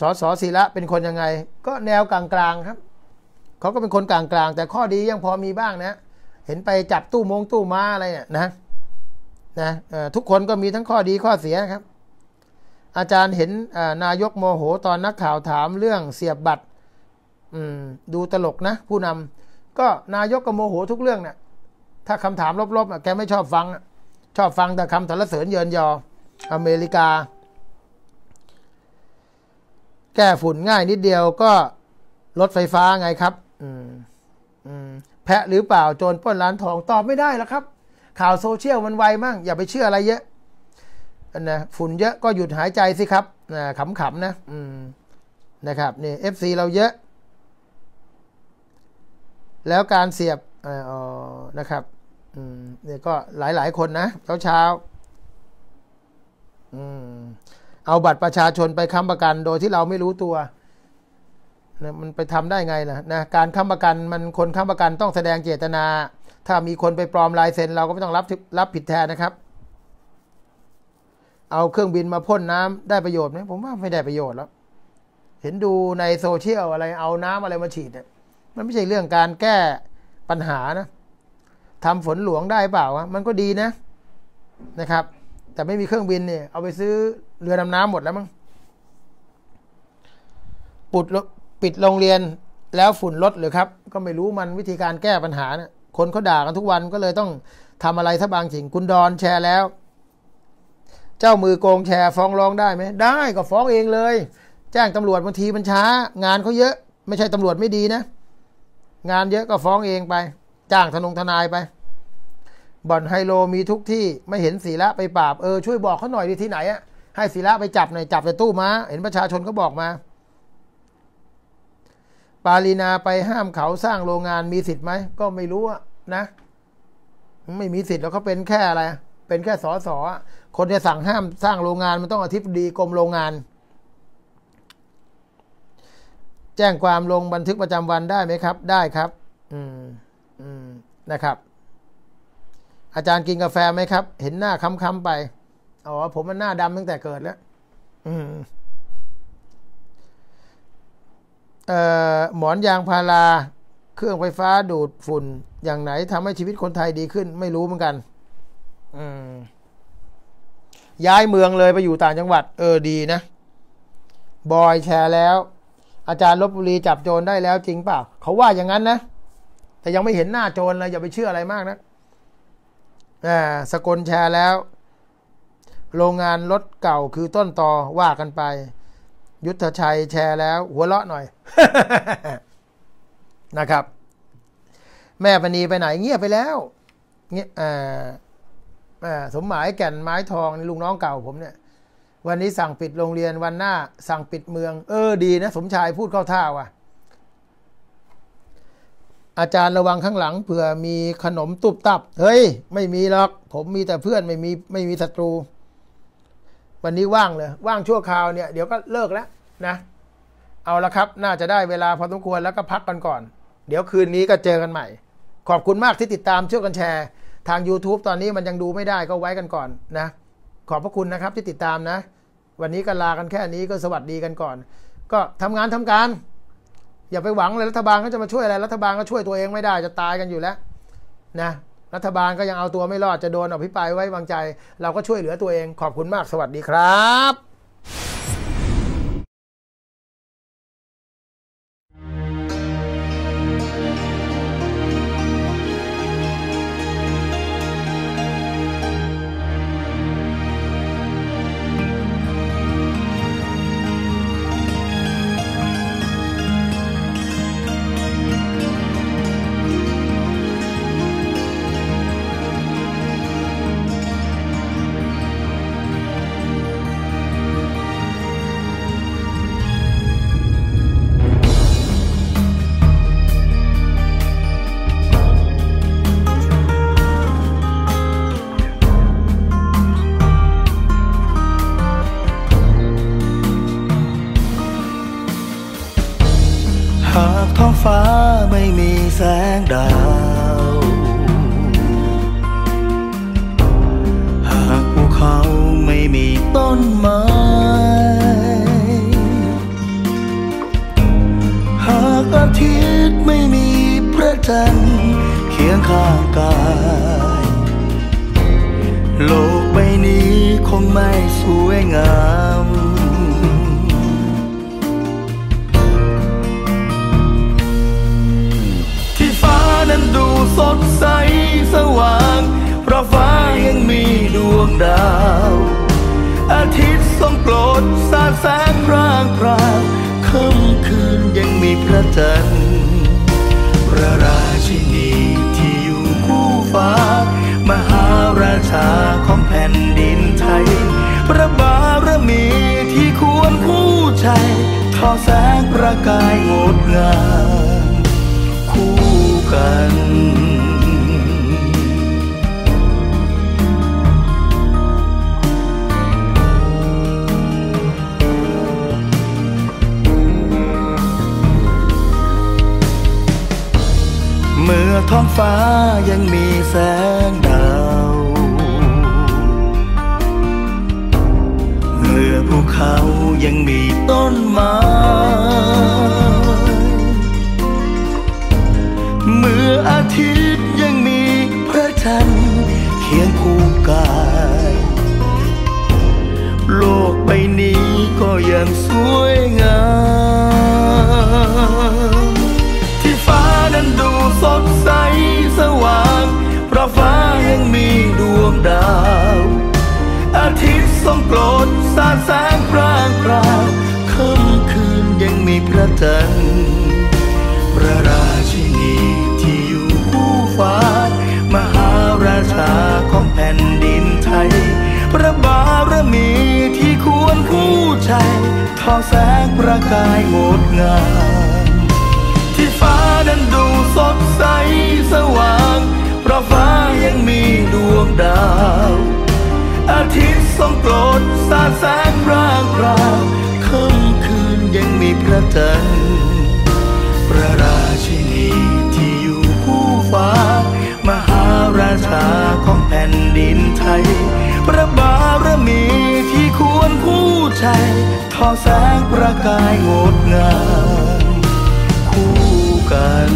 สอสอศิละเป็นคนยังไง ก็แนวกลางๆครับ เขาก็เป็นคนกลางๆ แต่ข้อดียังพอมีบ้างนะเห็นไปจับตู้มงตู้ม้าอะไรเนี่ยนะนะทุกคนก็มีทั้งข้อดีข้อเสียครับอาจารย์เห็นนายกโมโหตอนนักข่าวถามเรื่องเสียบบัตรดูตลกนะ ผู้นำก็นายกก็โมโหทุกเรื่องเนะ่ยถ้าคำถามลบๆแกไม่ชอบฟัง ชอบฟังแต่คำสรรเสริญเยินยอ อเมริกา แก้ฝุ่นง่ายนิดเดียวก็รถไฟฟ้าไงครับแพะหรือเปล่าโจรป้นร้านทองตอบไม่ได้แล้วครับ ข่าวโซเชียลมันไวมั่งอย่าไปเชื่ออะไรเยอะนะฝุ่นเยอะก็หยุดหายใจสิครับนะขำๆนะ อืมนะครับนี่เอฟซีเราเยอะ แล้วการเสียบออนะครับ อืมเนี่ยก็หลายๆคนนะ เช้าเช้าอืมเอาบัตรประชาชนไปค้ำประกันโดยที่เราไม่รู้ตัวนะมันไปทำได้ไงนะนะการค้ำประกันมันคนค้ำประกันต้องแสดงเจตนา ถ้ามีคนไปปลอมลายเซ็นเราก็ไม่ต้องรับรับผิดแทนนะครับเอาเครื่องบินมาพ่นน้ำได้ประโยชน์ไหมผมว่าไม่ได้ประโยชน์แล้วเห็นดูในโซเชียลอะไรเอาน้ำอะไรมาฉีดเนี่ยมันไม่ใช่เรื่องการแก้ปัญหานะทำฝนหลวงได้เปล่าะมันก็ดีนะนะครับ แต่ไม่มีเครื่องบินเนี่ยเอาไปซื้อเรือดำน้ำหมดแล้วมั้งปุดปิดโรงเรียนแล้วฝุ่นลดหรือครับ ก็ไม่รู้มันวิธีการแก้ปัญหานะคนเขาด่ากันทุกวันก็เลยต้องทำอะไรสักบางสิ่งคุณดอนแชร์แล้วเจ้ามือโกงแชร์ฟ้องร้องได้ไหมได้ก็ฟ้องเองเลย แจ้งตำรวจบางทีมันช้า งานเขาเยอะ ไม่ใช่ตำรวจไม่ดีนะ งานเยอะก็ฟ้องเองไปจ้างทนงทนายไป บ่อนไฮโลมีทุกที่ไม่เห็นศีละไปปราบเออช่วยบอกเขาหน่อยดีที่ไหนอะให้ ศีละไปจับหน่อยจับแต่ตู้ม้าเห็นประชาชนก็บอกมา ปาลีนาไปห้ามเขาสร้างโรงงานมีสิทธิ์ไหมก็ไม่รู้นะ ไม่มีสิทธิ์แล้วเขาเป็นแค่อะไรเป็นแค่สอสอคนจะสั่งห้ามสร้างโรงงานมันต้องอธิบดีกรมโรงงาน แจ้งความลงบันทึกประจำวันได้ไหมครับ ได้ครับ อืม อืมนะครับ อาจารย์กินกาแฟไหมครับ เห็นหน้าค้ำๆไป อ๋อ ผมมันหน้าดำตั้งแต่เกิดแล้วอืม เอ่อ หมอนยางพาราเครื่องไฟฟ้าดูดฝุ่นอย่างไหนทำให้ชีวิตคนไทยดีขึ้นไม่รู้เหมือนกัน อืมย้ายเมืองเลยไปอยู่ต่างจังหวัด เออดีนะ บอยแชร์แล้ว อาจารย์ลบบุรีจับโจรได้แล้วจริงเปล่า เขาว่าอย่างนั้นนะแต่ยังไม่เห็นหน้าโจรเลยอย่าไปเชื่ออะไรมากนะอสกลแชร์แล้ว โรงงานรถเก่าคือต้นตอ ว่ากันไป ยุทธชัยแชร์แล้ว หัวเราะหน่อยนะครับ แม่ปณีไปไหนเงียบไปแล้ว เงียบอ่าสมหมายแก่นไม้ทองลุงน้องเก่า ผมเนี่ย วันนี้สั่งปิดโรงเรียนวันหน้า สั่งปิดเมืองเออดีนะสมชายพูดเข้าท่าว่ะ อาจารย์ระวังข้างหลังเผื่อมีขนมตุบตับเฮ้ยไม่มีหรอก ผมมีแต่เพื่อนไม่มีไม่มีศัตรู วันนี้ว่างเลย ว่างชั่วคราวเนี่ย เดี๋ยวก็เลิกแล้วนะ เอาละครับ น่าจะได้เวลาพอสมควรแล้วก็พักกันก่อน เดี๋ยวคืนนี้ก็เจอกันใหม่ ขอบคุณมากที่ติดตามช่วยกันแชร์ทาง YouTube ตอนนี้มันยังดูไม่ได้ก็ไว้กันก่อนนะ ขอบพระคุณนะครับที่ติดตามนะ วันนี้ก็ลากันแค่นี้ก็สวัสดีกันก่อน ก็ทำงานทำการ อย่าไปหวังเลยรัฐบาลก็จะมาช่วยอะไรรัฐบาลก็ช่วยตัวเองไม่ได้จะตายกันอยู่แล้ว นะ รัฐบาลก็ยังเอาตัวไม่รอดจะโดนอภิปรายไว้วางใจ เราก็ช่วยเหลือตัวเองขอบคุณมากสวัสดีครับดาวอาทิตย์ทรงโปรดสาดแสงร่างพรางค่ำคืนยังมีพระจันทร์พระราชินีที่อยู่คู่ฟ้า มหาราชาของแผ่นดินไทย พระบารมีที่ควรคู่ใจ ทอแสงประกายงดงามคู่กันือท้องฟ้ายังมีแสงดาว เมื่อภูเขายังมีต้นไม้ เมื่ออาทิตย์ยังมีพระจันทร์เคียงคู่กาย โลกใบนี้ก็ยังสวยงามั้นดูสดใสสว่าง เพราะฟ้ายังมีดวงดาว อาทิตย์ส่องโกรธสาดแสงพรางพราวค่ำคืนยังมีพระจันทร์พระราชินีที่อยู่คู่ฟ้า มหาราชาของแผ่นดินไทย พระบารมีที่ควรคู่ใจทอแสงประกายงดงามพระจันทร์พระราชินีที่อยู่ผู้ฟ้า มหาราชาของแผ่นดินไทย พระบารมีที่ควรผู้ใจ ทอแสงประกายงดงามคู่กัน